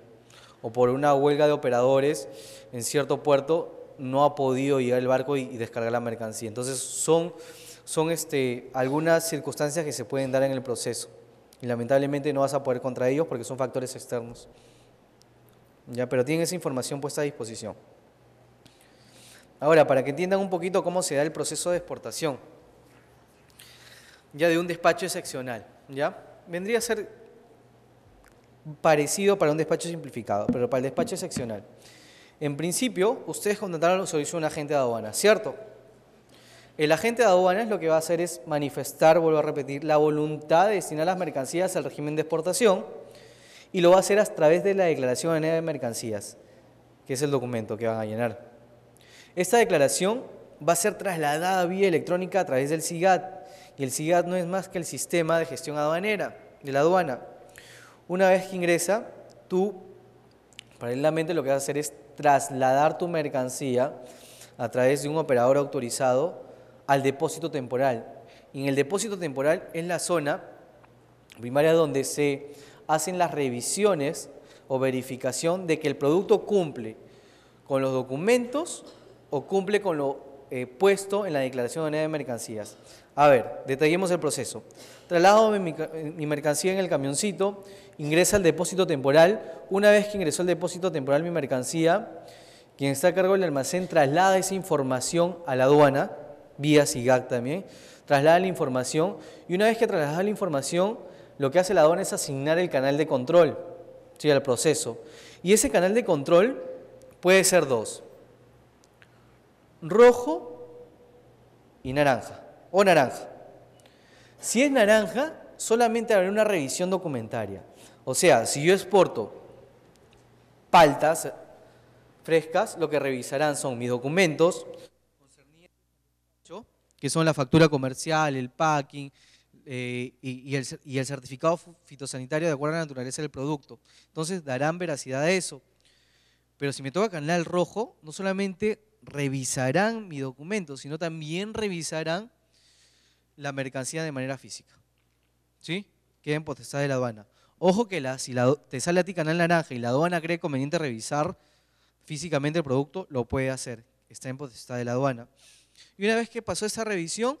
O por una huelga de operadores en cierto puerto no ha podido llegar el barco y, descargar la mercancía. Entonces son, son este, algunas circunstancias que se pueden dar en el proceso. Y lamentablemente no vas a poder contra ellos porque son factores externos. ¿Ya? Pero tienen esa información puesta a disposición. Ahora, para que entiendan un poquito cómo se da el proceso de exportación ya de un despacho excepcional, ¿ya? Vendría a ser parecido para un despacho simplificado, pero para el despacho excepcional. En principio, ustedes contrataron los servicios de un agente de aduana, ¿cierto? El agente de aduanas lo que va a hacer es manifestar, vuelvo a repetir, la voluntad de destinar las mercancías al régimen de exportación y lo va a hacer a través de la declaración de mercancías, que es el documento que van a llenar. Esta declaración va a ser trasladada vía electrónica a través del SIGAT y el SIGAD no es más que el sistema de gestión aduanera, de la aduana. Una vez que ingresa, tú paralelamente lo que vas a hacer es trasladar tu mercancía a través de un operador autorizado al depósito temporal. Y en el depósito temporal es la zona primaria donde se hacen las revisiones o verificación de que el producto cumple con los documentos o cumple con lo eh, puesto en la declaración de de mercancías. A ver, detallemos el proceso. Traslado eh, mi, mercancía en el camioncito, ingresa al depósito temporal. Una vez que ingresó al depósito temporal mi mercancía, quien está a cargo del almacén traslada esa información a la aduana, vía SIGAC también, traslada la información y una vez que traslada la información, lo que hace la aduana es asignar el canal de control sea, el proceso. Y ese canal de control puede ser dos, rojo y naranja o naranja. Si es naranja, solamente habrá una revisión documentaria. O sea, si yo exporto paltas frescas, lo que revisarán son mis documentos, que son la factura comercial, el packing eh, y, el, y, el, certificado fitosanitario de acuerdo a la naturaleza del producto. Entonces darán veracidad a eso. Pero si me toca canal rojo, no solamente revisarán mi documento, sino también revisarán la mercancía de manera física. ¿Sí? Queda en potestad de la aduana. Ojo que la, si la, te sale a ti canal naranja y la aduana cree conveniente revisar físicamente el producto, lo puede hacer. Está en potestad de la aduana. Y una vez que pasó esa revisión,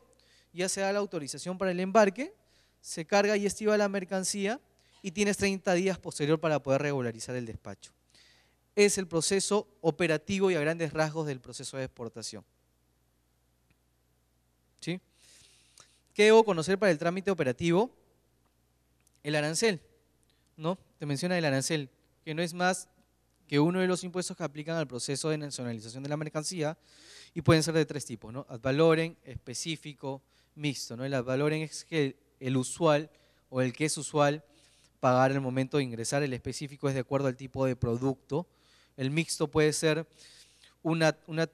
ya se da la autorización para el embarque, se carga y estiva la mercancía y tienes 30 días posterior para poder regularizar el despacho. Es el proceso operativo y a grandes rasgos del proceso de exportación. ¿Sí? ¿Qué debo conocer para el trámite operativo? El arancel, ¿no? Te menciona el arancel, que no es más que uno de los impuestos que aplican al proceso de nacionalización de la mercancía y pueden ser de tres tipos, ¿no? Ad valorem, específico, mixto, ¿no? El ad valorem es que el usual o el que es usual pagar el momento de ingresar, el específico es de acuerdo al tipo de producto, el mixto puede ser una, una,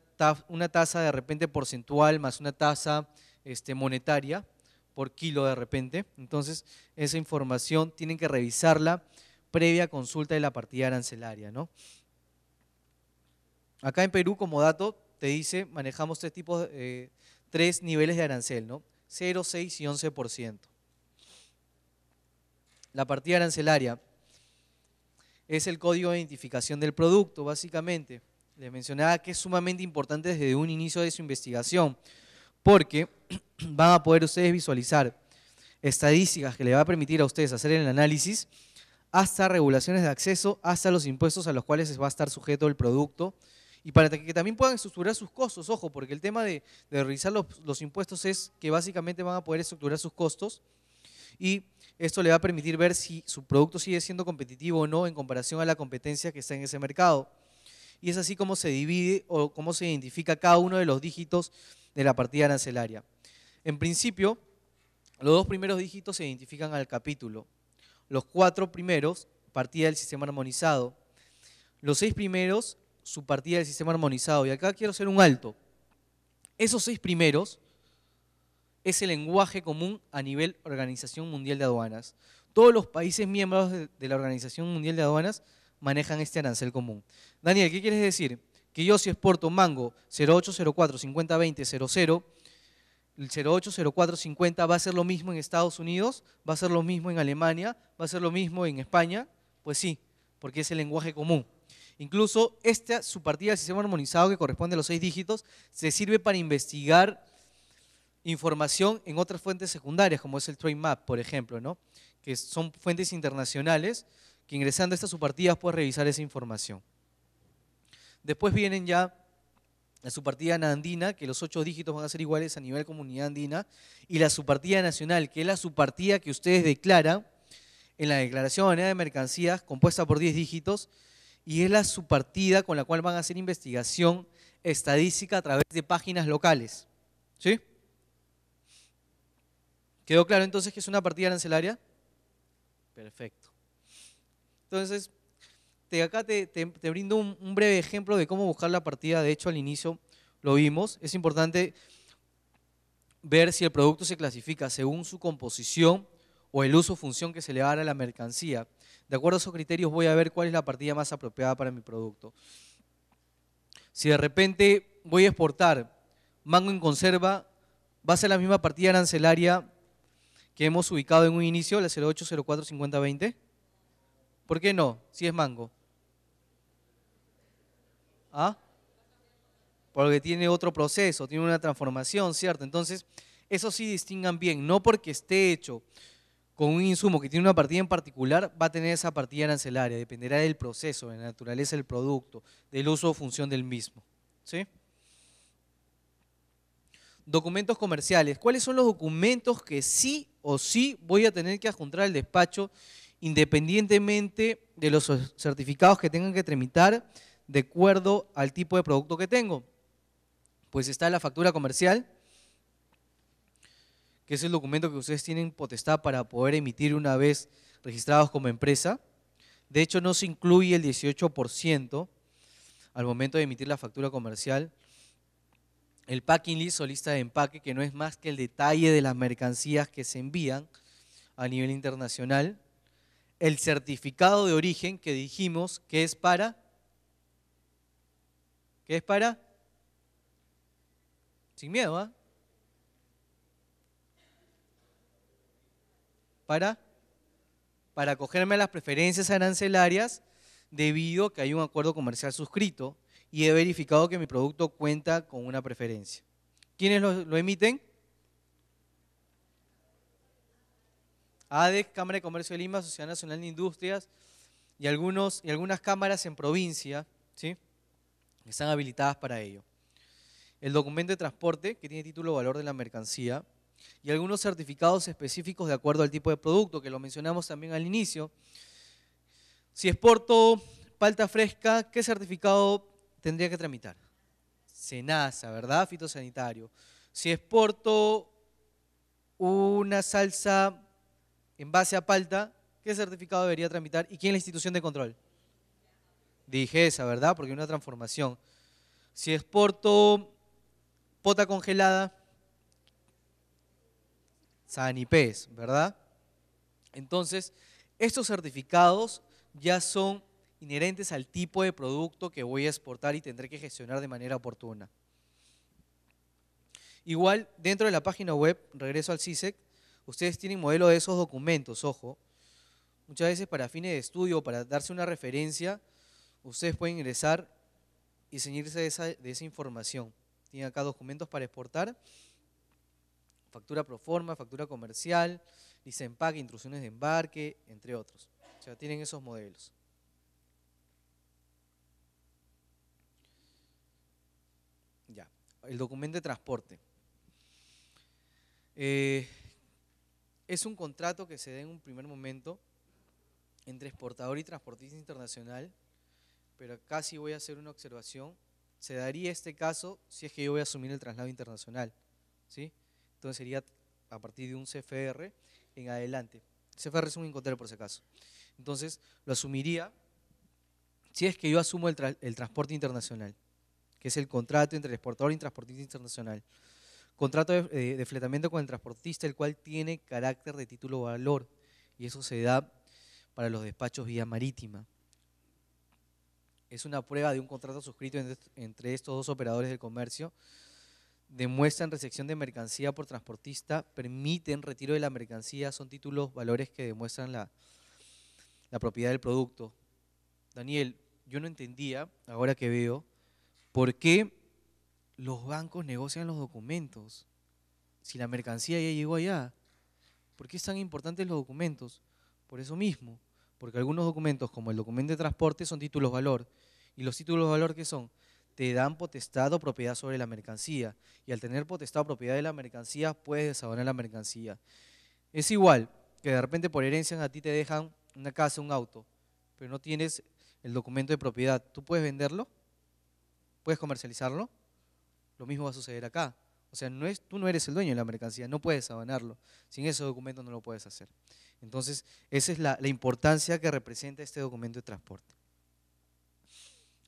tasa de repente porcentual más una tasa este, monetaria por kilo de repente. Entonces, esa información tienen que revisarla previa consulta de la partida arancelaria. ¿no? Acá en Perú, como dato, te dice, manejamos tres tipos, eh, tres niveles de arancel, ¿no? 0, 6 y 11%. La partida arancelaria es el código de identificación del producto, básicamente. Les mencionaba que es sumamente importante desde un inicio de su investigación, porque van a poder ustedes visualizar estadísticas que le va a permitir a ustedes hacer el análisis hasta regulaciones de acceso, hasta los impuestos a los cuales va a estar sujeto el producto y para que también puedan estructurar sus costos, ojo, porque el tema de, revisar los, los, impuestos es que básicamente van a poder estructurar sus costos y esto le va a permitir ver si su producto sigue siendo competitivo o no en comparación a la competencia que está en ese mercado y es así como se divide o cómo se identifica cada uno de los dígitos de la partida arancelaria. En principio, los dos primeros dígitos se identifican al capítulo, los cuatro primeros, partida del sistema armonizado, los seis primeros, su partida del sistema armonizado. Y acá quiero hacer un alto. Esos seis primeros es el lenguaje común a nivel Organización Mundial de Aduanas. Todos los países miembros de la Organización Mundial de Aduanas manejan este arancel común. Daniel, ¿qué quieres decir? Que yo si exporto mango 0804 00, el 080450 va a ser lo mismo en Estados Unidos, va a ser lo mismo en Alemania, va a ser lo mismo en España, pues sí, porque es el lenguaje común. Incluso esta partida del sistema armonizado que corresponde a los seis dígitos se sirve para investigar información en otras fuentes secundarias, como es el Trade Map, por ejemplo, ¿no? que son fuentes internacionales que ingresando a estas subpartidas puedes revisar esa información. Después vienen ya la subpartida andina, que los ocho dígitos van a ser iguales a nivel comunidad andina, y la subpartida nacional, que es la subpartida que ustedes declaran en la Declaración de de Mercancías, compuesta por 10 dígitos, y es la subpartida con la cual van a hacer investigación estadística a través de páginas locales. ¿Sí? ¿Quedó claro entonces que es una partida arancelaria? Perfecto. Entonces, te, acá te, te, brindo un, un, breve ejemplo de cómo buscar la partida. De hecho, al inicio lo vimos. Es importante ver si el producto se clasifica según su composición o el uso o función que se le va a dar a la mercancía. De acuerdo a esos criterios voy a ver cuál es la partida más apropiada para mi producto. Si de repente voy a exportar mango en conserva, va a ser la misma partida arancelaria que hemos ubicado en un inicio, la 08045020. ¿Por qué no? Si es mango. ¿Ah? Porque tiene otro proceso, tiene una transformación, ¿cierto? Entonces, eso sí distingan bien, no porque esté hecho con un insumo que tiene una partida en particular, va a tener esa partida arancelaria, dependerá del proceso, de la naturaleza del producto, del uso o función del mismo. ¿Sí? Documentos comerciales. ¿Cuáles son los documentos que sí o sí voy a tener que adjuntar al despacho independientemente de los certificados que tengan que tramitar de acuerdo al tipo de producto que tengo. Pues está la factura comercial, que es el documento que ustedes tienen potestad para poder emitir una vez registrados como empresa. De hecho, no se incluye el 18% al momento de emitir la factura comercial. El packing list o lista de empaque, que no es más que el detalle de las mercancías que se envían a nivel internacional el certificado de origen que dijimos que es para, que es para, sin miedo, ¿ah? Para, para acogerme a las preferencias arancelarias debido a que hay un acuerdo comercial suscrito y he verificado que mi producto cuenta con una preferencia. ¿Quiénes lo, lo emiten? ADEC, Cámara de Comercio de Lima, Sociedad Nacional de Industrias y, algunos, y algunas cámaras en provincia ¿sí? que están habilitadas para ello. El documento de transporte, que tiene título Valor de la Mercancía, y algunos certificados específicos de acuerdo al tipo de producto, que lo mencionamos también al inicio. Si exporto palta fresca, ¿qué certificado tendría que tramitar? Senasa, ¿verdad? Fitosanitario. Si exporto una salsa en base a palta, ¿qué certificado debería tramitar y quién es la institución de control? Dije esa, ¿verdad? Porque hay una transformación. Si exporto pota congelada, Sanipes, ¿verdad? Entonces, estos certificados ya son inherentes al tipo de producto que voy a exportar y tendré que gestionar de manera oportuna. Igual, dentro de la página web, regreso al CISEC, Ustedes tienen modelo de esos documentos, ojo. Muchas veces para fines de estudio, para darse una referencia, ustedes pueden ingresar y ceñirse de esa, información. Tienen acá documentos para exportar, factura pro forma, factura comercial, lista de empaque, instrucciones de embarque, entre otros. O sea, tienen esos modelos. Ya, el documento de transporte. Eh, es un contrato que se da en un primer momento entre exportador y transportista internacional, pero casi voy a hacer una observación. Se daría este caso si es que yo voy a asumir el traslado internacional. ¿sí? Entonces sería a partir de un CFR en adelante. CFR es un incoterm por si acaso. Entonces lo asumiría si es que yo asumo el, transporte internacional, que es el contrato entre exportador y transportista internacional. Contrato eh, de, fletamiento con el transportista, el cual tiene carácter de título valor, y eso se da para los despachos vía marítima. Es una prueba de un contrato suscrito entre, estos dos operadores del comercio. Demuestran recepción de mercancía por transportista, permiten retiro de la mercancía, son títulos, valores que demuestran la propiedad del producto. Daniel, yo no entendía, ahora que veo, por qué los bancos negocian los documentos. Si la mercancía ya llegó allá, ¿por qué tan importantes los documentos? Por eso mismo, porque algunos documentos, como el documento de transporte, son títulos valor. ¿Y los títulos valor qué son? Te dan potestad o propiedad sobre la mercancía. Y al tener potestad o propiedad de la mercancía, puedes desabonar la mercancía. Es igual que de repente por herencia a ti te dejan una casa, un auto, pero no tienes el documento de propiedad. ¿Tú puedes venderlo? ¿Puedes comercializarlo? Lo mismo va a suceder acá. O sea, no es, tú no eres el dueño de la mercancía, no puedes abonarlo. Sin ese documento no lo puedes hacer. Entonces, esa es la, importancia que representa este documento de transporte.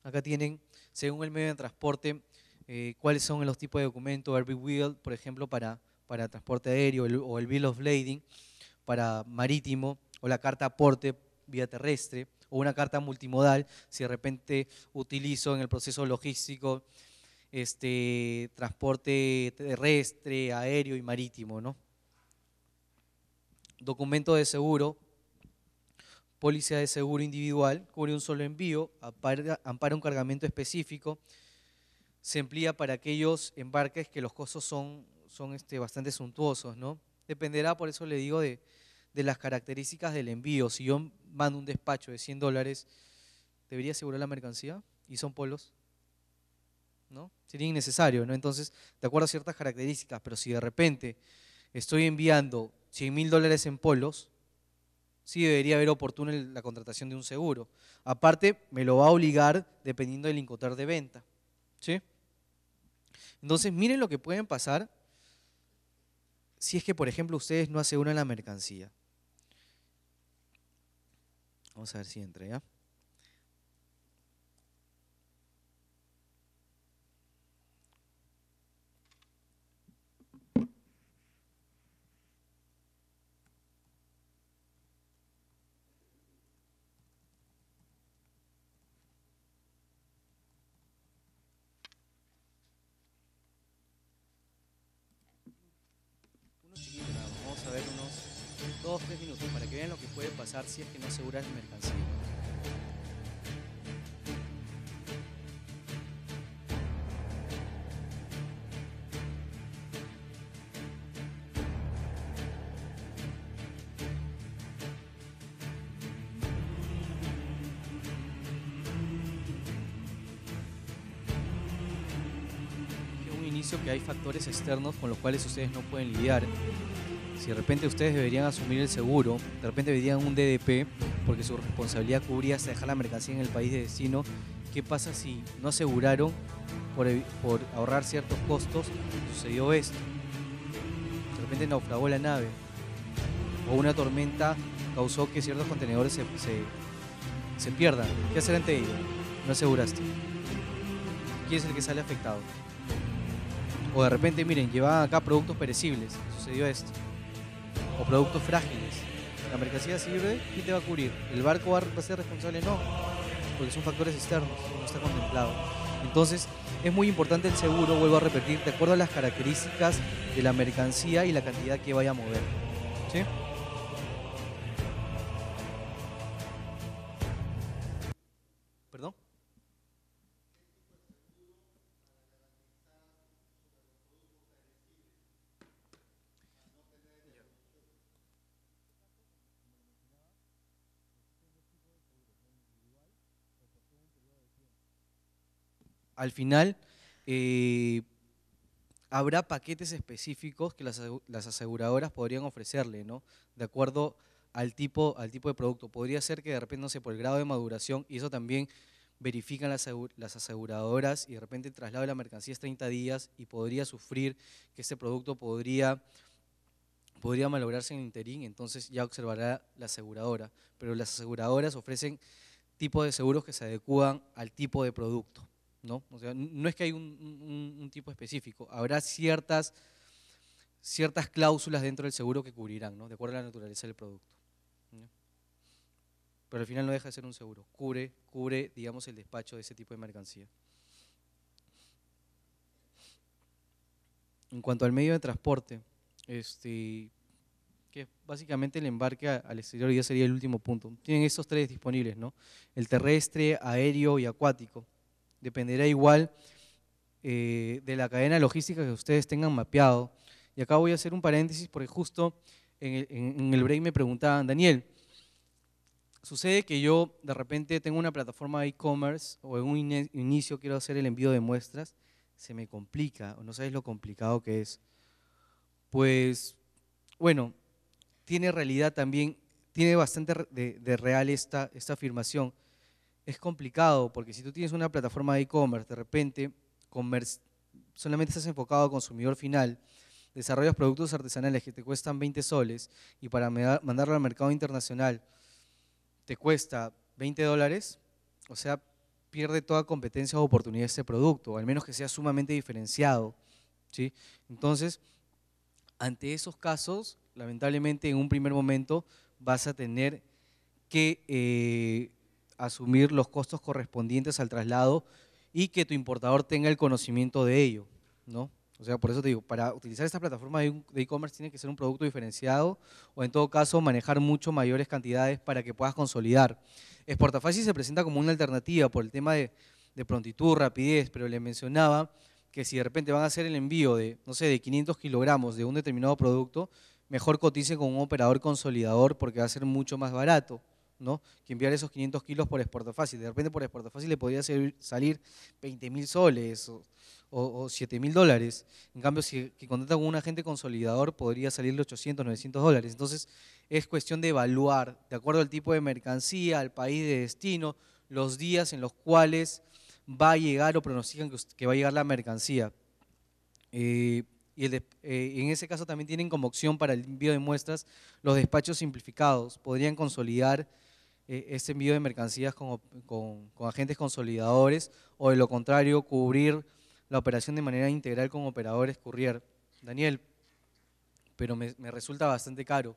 Acá tienen, según el medio de transporte, eh, cuáles son los tipos de documentos, Airbnb Wheel, por ejemplo, para, para transporte aéreo, o el Bill of Lading para marítimo, o la carta aporte vía terrestre, o una carta multimodal, si de repente utilizo en el proceso logístico este, transporte terrestre, aéreo y marítimo, ¿no? Documento de seguro, póliza de seguro individual, cubre un solo envío, ampara, un cargamento específico, se emplea para aquellos embarques que los costos son, son este, bastante suntuosos, ¿no? Dependerá, por eso le digo, de, de las características del envío. Si yo mando un despacho de 100 dólares, ¿debería asegurar la mercancía? ¿Y son polos? Sería innecesario, ¿no? Entonces, de acuerdo a ciertas características, pero si de repente estoy enviando 100 mil dólares en polos, sí debería haber oportuna la contratación de un seguro. Aparte, me lo va a obligar dependiendo del incotar de venta. Entonces, miren lo que pueden pasar si es que, por ejemplo, ustedes no aseguran la mercancía. Vamos a ver si entra ya. si es que no asegura el mercancía. Un inicio que hay factores externos con los cuales ustedes no pueden lidiar si de repente ustedes deberían asumir el seguro, de repente deberían un DDP, porque su responsabilidad cubría hasta dejar la mercancía en el país de destino, ¿qué pasa si no aseguraron por, ahorrar ciertos costos? Sucedió esto. De repente naufragó la nave. O una tormenta causó que ciertos contenedores se, se pierdan. ¿Qué hacer ante ello? No aseguraste. ¿Quién es el que sale afectado? O de repente, miren, llevaban acá productos perecibles. Sucedió esto o productos frágiles. La mercancía sirve, ¿quién te va a cubrir? ¿El barco va a ser responsable? No, porque son factores externos, no está contemplado. Entonces, es muy importante el seguro, vuelvo a repetir, de acuerdo a las características de la mercancía y la cantidad que vaya a mover. ¿Sí? al final eh, habrá paquetes específicos que las, aseguradoras podrían ofrecerle, ¿no? De acuerdo al tipo, al tipo de producto. Podría ser que de repente, no sé, por el grado de maduración, y eso también verifican las, aseguradoras, y de repente el traslado de la mercancía es 30 días y podría sufrir que ese producto podría podría malograrse en interín, entonces ya observará la aseguradora. Pero las aseguradoras ofrecen tipos de seguros que se adecúan al tipo de producto. ¿no? sea, no es que hay un, tipo específico, habrá ciertas, ciertas cláusulas dentro del seguro que cubrirán, ¿no? De acuerdo a la naturaleza del producto. Pero al final no deja de ser un seguro, cubre, cubre, digamos, el despacho de ese tipo de mercancía. En cuanto al medio de transporte, este, que básicamente el embarque al exterior ya sería el último punto. Tienen estos tres disponibles, ¿no? El terrestre, aéreo y acuático dependerá igual eh, de la cadena logística que ustedes tengan mapeado. Y acá voy a hacer un paréntesis porque justo en el, break me preguntaban, Daniel, sucede que yo de repente tengo una plataforma de e-commerce o en un inicio quiero hacer el envío de muestras, se me complica, o no sabes lo complicado que es. Pues, bueno, tiene realidad también, tiene bastante de, real esta afirmación es complicado porque si tú tienes una plataforma de e-commerce, de repente solamente estás enfocado al consumidor final, desarrollas productos artesanales que te cuestan 20 soles y para mandarlo al mercado internacional te cuesta 20 dólares, o sea, pierde toda competencia o oportunidad ese producto, al menos que sea sumamente diferenciado. ¿sí? Entonces, ante esos casos, lamentablemente en un primer momento vas a tener que... Eh, asumir los costos correspondientes al traslado y que tu importador tenga el conocimiento de ello, ¿no? O sea, por eso te digo, para utilizar esta plataforma de e-commerce tiene que ser un producto diferenciado o en todo caso manejar mucho mayores cantidades para que puedas consolidar. Exportafácil se presenta como una alternativa por el tema de, prontitud, rapidez, pero le mencionaba que si de repente van a hacer el envío de, no sé, de 500 kilogramos de un determinado producto, mejor cotice con un operador consolidador porque va a ser mucho más barato que enviar esos 500 kilos por exporto fácil. De repente por exporto fácil le podría salir 20 mil soles o, o, 7 mil dólares. En cambio, si que con un agente consolidador, podría salirle 800, 900 dólares. Entonces, es cuestión de evaluar, de acuerdo al tipo de mercancía, al país de destino, los días en los cuales va a llegar o pronostican que, va a llegar la mercancía. Eh, y eh, en ese caso también tienen como opción para el envío de muestras los despachos simplificados. Podrían consolidar este envío de mercancías con, agentes consolidadores o de lo contrario, cubrir la operación de manera integral con operadores courier. Daniel, pero me, resulta bastante caro.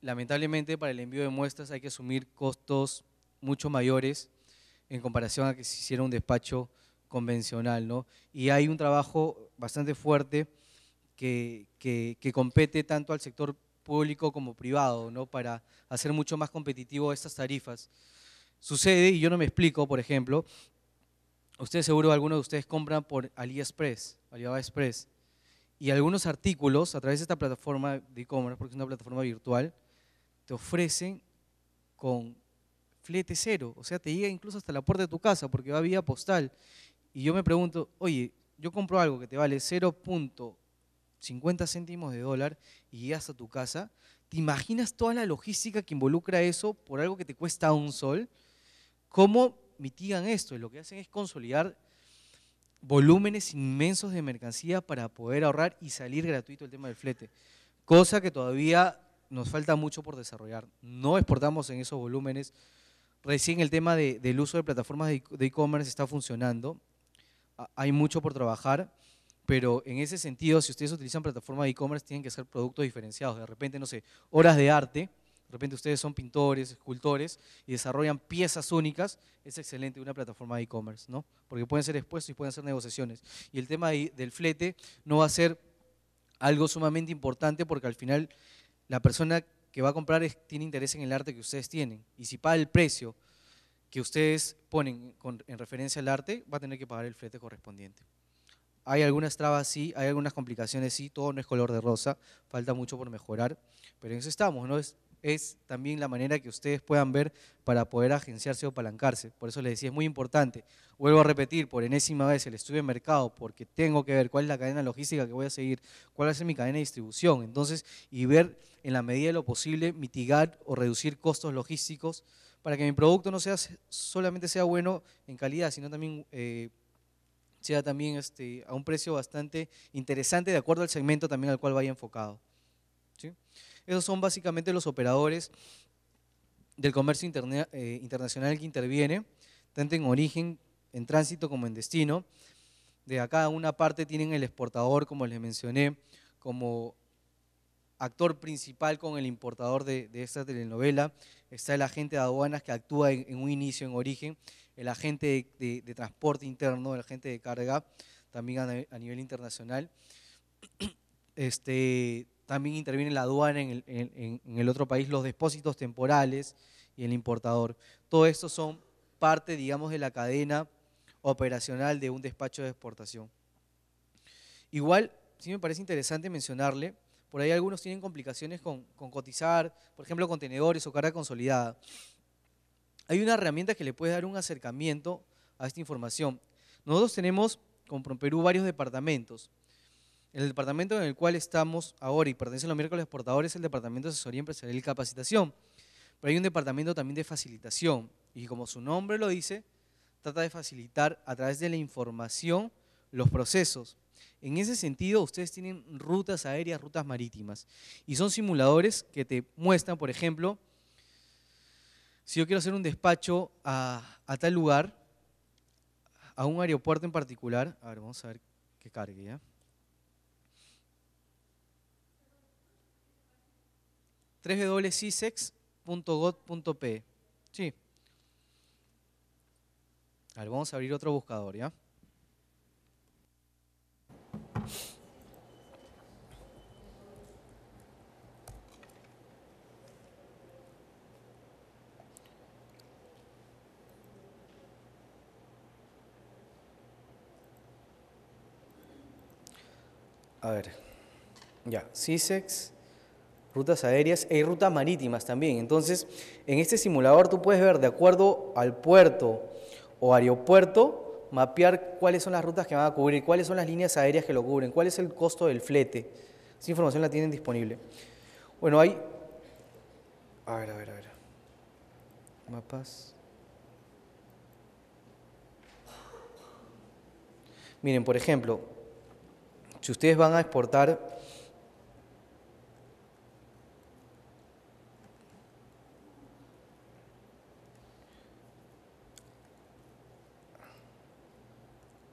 Lamentablemente para el envío de muestras hay que asumir costos mucho mayores en comparación a que se hiciera un despacho convencional. ¿no? Y hay un trabajo bastante fuerte que, que, que compete tanto al sector público como privado, ¿no? para hacer mucho más competitivo estas tarifas. Sucede, y yo no me explico, por ejemplo, ustedes seguro algunos de ustedes compran por AliExpress, Alibaba Express, y algunos artículos a través de esta plataforma de e-commerce, porque es una plataforma virtual, te ofrecen con flete cero, o sea, te llega incluso hasta la puerta de tu casa porque va vía postal. Y yo me pregunto, oye, yo compro algo que te vale 0. 50 céntimos de dólar y llegas a tu casa, ¿te imaginas toda la logística que involucra eso por algo que te cuesta un sol? ¿Cómo mitigan esto? Lo que hacen es consolidar volúmenes inmensos de mercancía para poder ahorrar y salir gratuito el tema del flete, cosa que todavía nos falta mucho por desarrollar. No exportamos en esos volúmenes. Recién el tema del uso de plataformas de e-, e-commerce está funcionando. Hay mucho por trabajar pero en ese sentido, si ustedes utilizan plataformas de e-commerce, tienen que ser productos diferenciados. De repente, no sé, horas de arte, de repente ustedes son pintores, escultores y desarrollan piezas únicas, es excelente una plataforma de e-commerce, ¿no? Porque pueden ser expuestos y pueden hacer negociaciones. Y el tema del flete no va a ser algo sumamente importante porque al final la persona que va a comprar tiene interés en el arte que ustedes tienen. Y si paga el precio que ustedes ponen en referencia al arte, va a tener que pagar el flete correspondiente. Hay algunas trabas, sí, hay algunas complicaciones, sí, todo no es color de rosa, falta mucho por mejorar, pero en eso estamos, ¿no? Es, también la manera que ustedes puedan ver para poder agenciarse o palancarse. Por eso les decía, es muy importante. Vuelvo a repetir por enésima vez el estudio de mercado, porque tengo que ver cuál es la cadena logística que voy a seguir, cuál va a ser mi cadena de distribución. Entonces, y ver en la medida de lo posible mitigar o reducir costos logísticos para que mi producto no sea, solamente sea bueno en calidad, sino también eh, sea también este, a un precio bastante interesante de acuerdo al segmento también al cual vaya enfocado. ¿sí? Esos son básicamente los operadores del comercio eh, internacional que interviene, tanto en origen, en tránsito como en destino. De acá una parte tienen el exportador, como les mencioné, como actor principal con el importador de, de esta telenovela. Está el agente de aduanas que actúa en un inicio, en origen, el agente de, transporte interno, el agente de carga, también a, nivel internacional. Este, también interviene la aduana en el, otro país, los depósitos temporales y el importador. Todo esto son parte, digamos, de la cadena operacional de un despacho de exportación. Igual, sí me parece interesante mencionarle, por ahí algunos tienen complicaciones con cotizar, por ejemplo, contenedores o carga consolidada hay una herramienta que le puede dar un acercamiento a esta información. Nosotros tenemos, con Perú varios departamentos. El departamento en el cual estamos ahora y pertenece a los miércoles exportadores es el Departamento de Asesoría Empresarial y Capacitación. Pero hay un departamento también de facilitación. Y como su nombre lo dice, trata de facilitar a través de la información los procesos. En ese sentido, ustedes tienen rutas aéreas, rutas marítimas. Y son simuladores que te muestran, por ejemplo, si yo quiero hacer un despacho a, tal lugar, a un aeropuerto en particular, a ver, vamos a ver qué cargue ya. www.cisex.gov.p Sí. A ver, vamos a abrir otro buscador, ¿ya? A ver, ya, CISEX, rutas aéreas e y rutas marítimas también. Entonces, en este simulador tú puedes ver, de acuerdo al puerto o aeropuerto, mapear cuáles son las rutas que van a cubrir, cuáles son las líneas aéreas que lo cubren, cuál es el costo del flete. Esa información la tienen disponible. Bueno, hay... A ver, a ver, a ver. Mapas. Miren, por ejemplo, si ustedes van a exportar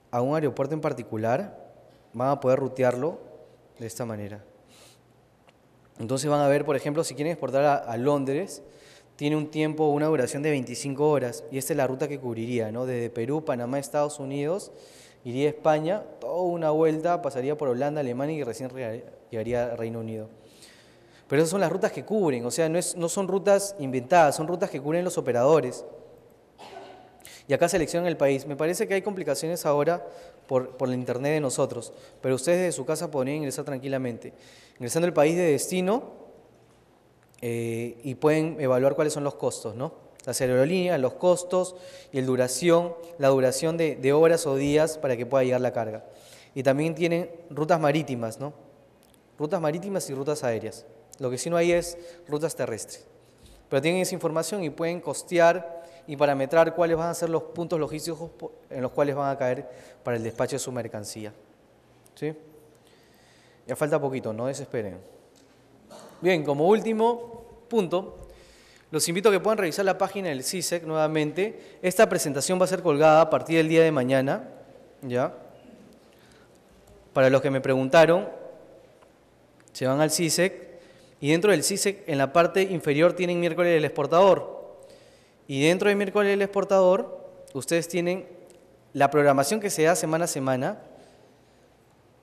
a un aeropuerto en particular, van a poder rutearlo de esta manera. Entonces van a ver, por ejemplo, si quieren exportar a, Londres, tiene un tiempo, una duración de 25 horas, y esta es la ruta que cubriría, ¿no? Desde Perú, Panamá, Estados Unidos, iría a España, toda una vuelta, pasaría por Holanda, Alemania y recién llegaría a Reino Unido. Pero esas son las rutas que cubren, o sea, no, son rutas inventadas, son rutas que cubren los operadores. Y acá seleccionan el país. Me parece que hay complicaciones ahora por, por la internet de nosotros, pero ustedes desde su casa podrían ingresar tranquilamente. Ingresando el país de destino eh, y pueden evaluar cuáles son los costos, ¿no? las aerolíneas, los costos y el duración, la duración de, de, horas o días para que pueda llegar la carga. Y también tienen rutas marítimas, ¿no? Rutas marítimas y rutas aéreas. Lo que sí no hay es rutas terrestres. Pero tienen esa información y pueden costear y parametrar cuáles van a ser los puntos logísticos en los cuales van a caer para el despacho de su mercancía. ¿Sí? Ya falta poquito, no desesperen. Bien, como último punto, los invito a que puedan revisar la página del CISEC e nuevamente. Esta presentación va a ser colgada a partir del día de mañana. ¿ya? Para los que me preguntaron, se van al CISEC e y dentro del CISEC, e en la parte inferior, tienen miércoles el exportador. Y dentro de miércoles el exportador, ustedes tienen la programación que se da semana a semana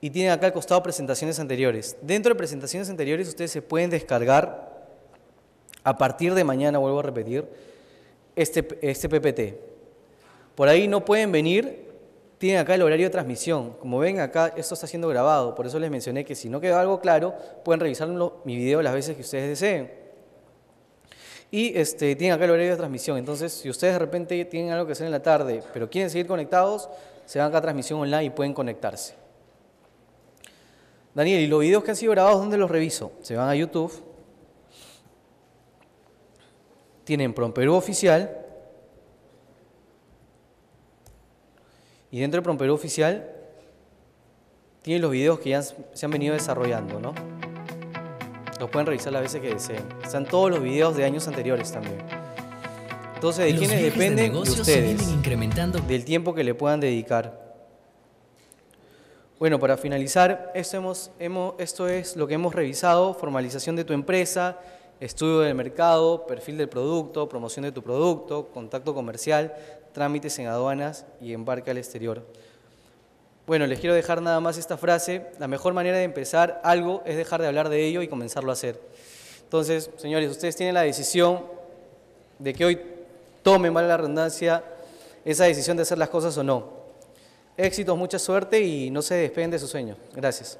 y tienen acá al costado presentaciones anteriores. Dentro de presentaciones anteriores, ustedes se pueden descargar a partir de mañana, vuelvo a repetir, este, este PPT. Por ahí no pueden venir, tienen acá el horario de transmisión. Como ven acá, esto está siendo grabado, por eso les mencioné que si no quedó algo claro, pueden revisar mi video las veces que ustedes deseen. Y este, tienen acá el horario de transmisión. Entonces, si ustedes de repente tienen algo que hacer en la tarde, pero quieren seguir conectados, se van acá a transmisión online y pueden conectarse. Daniel, ¿y los videos que han sido grabados, dónde los reviso? Se van a YouTube tienen Promperú oficial y dentro de Promperú oficial tienen los videos que ya se han venido desarrollando, ¿no? Los pueden revisar las veces que deseen. Están todos los videos de años anteriores también. Entonces, ¿de quienes dependen? De, ustedes. Incrementando. Del tiempo que le puedan dedicar. Bueno, para finalizar, esto es lo que hemos revisado, formalización de tu empresa, estudio del mercado, perfil del producto, promoción de tu producto, contacto comercial, trámites en aduanas y embarque al exterior. Bueno, les quiero dejar nada más esta frase. La mejor manera de empezar algo es dejar de hablar de ello y comenzarlo a hacer. Entonces, señores, ustedes tienen la decisión de que hoy tomen, vale la redundancia, esa decisión de hacer las cosas o no. Éxitos, mucha suerte y no se despeguen de su sueño. Gracias.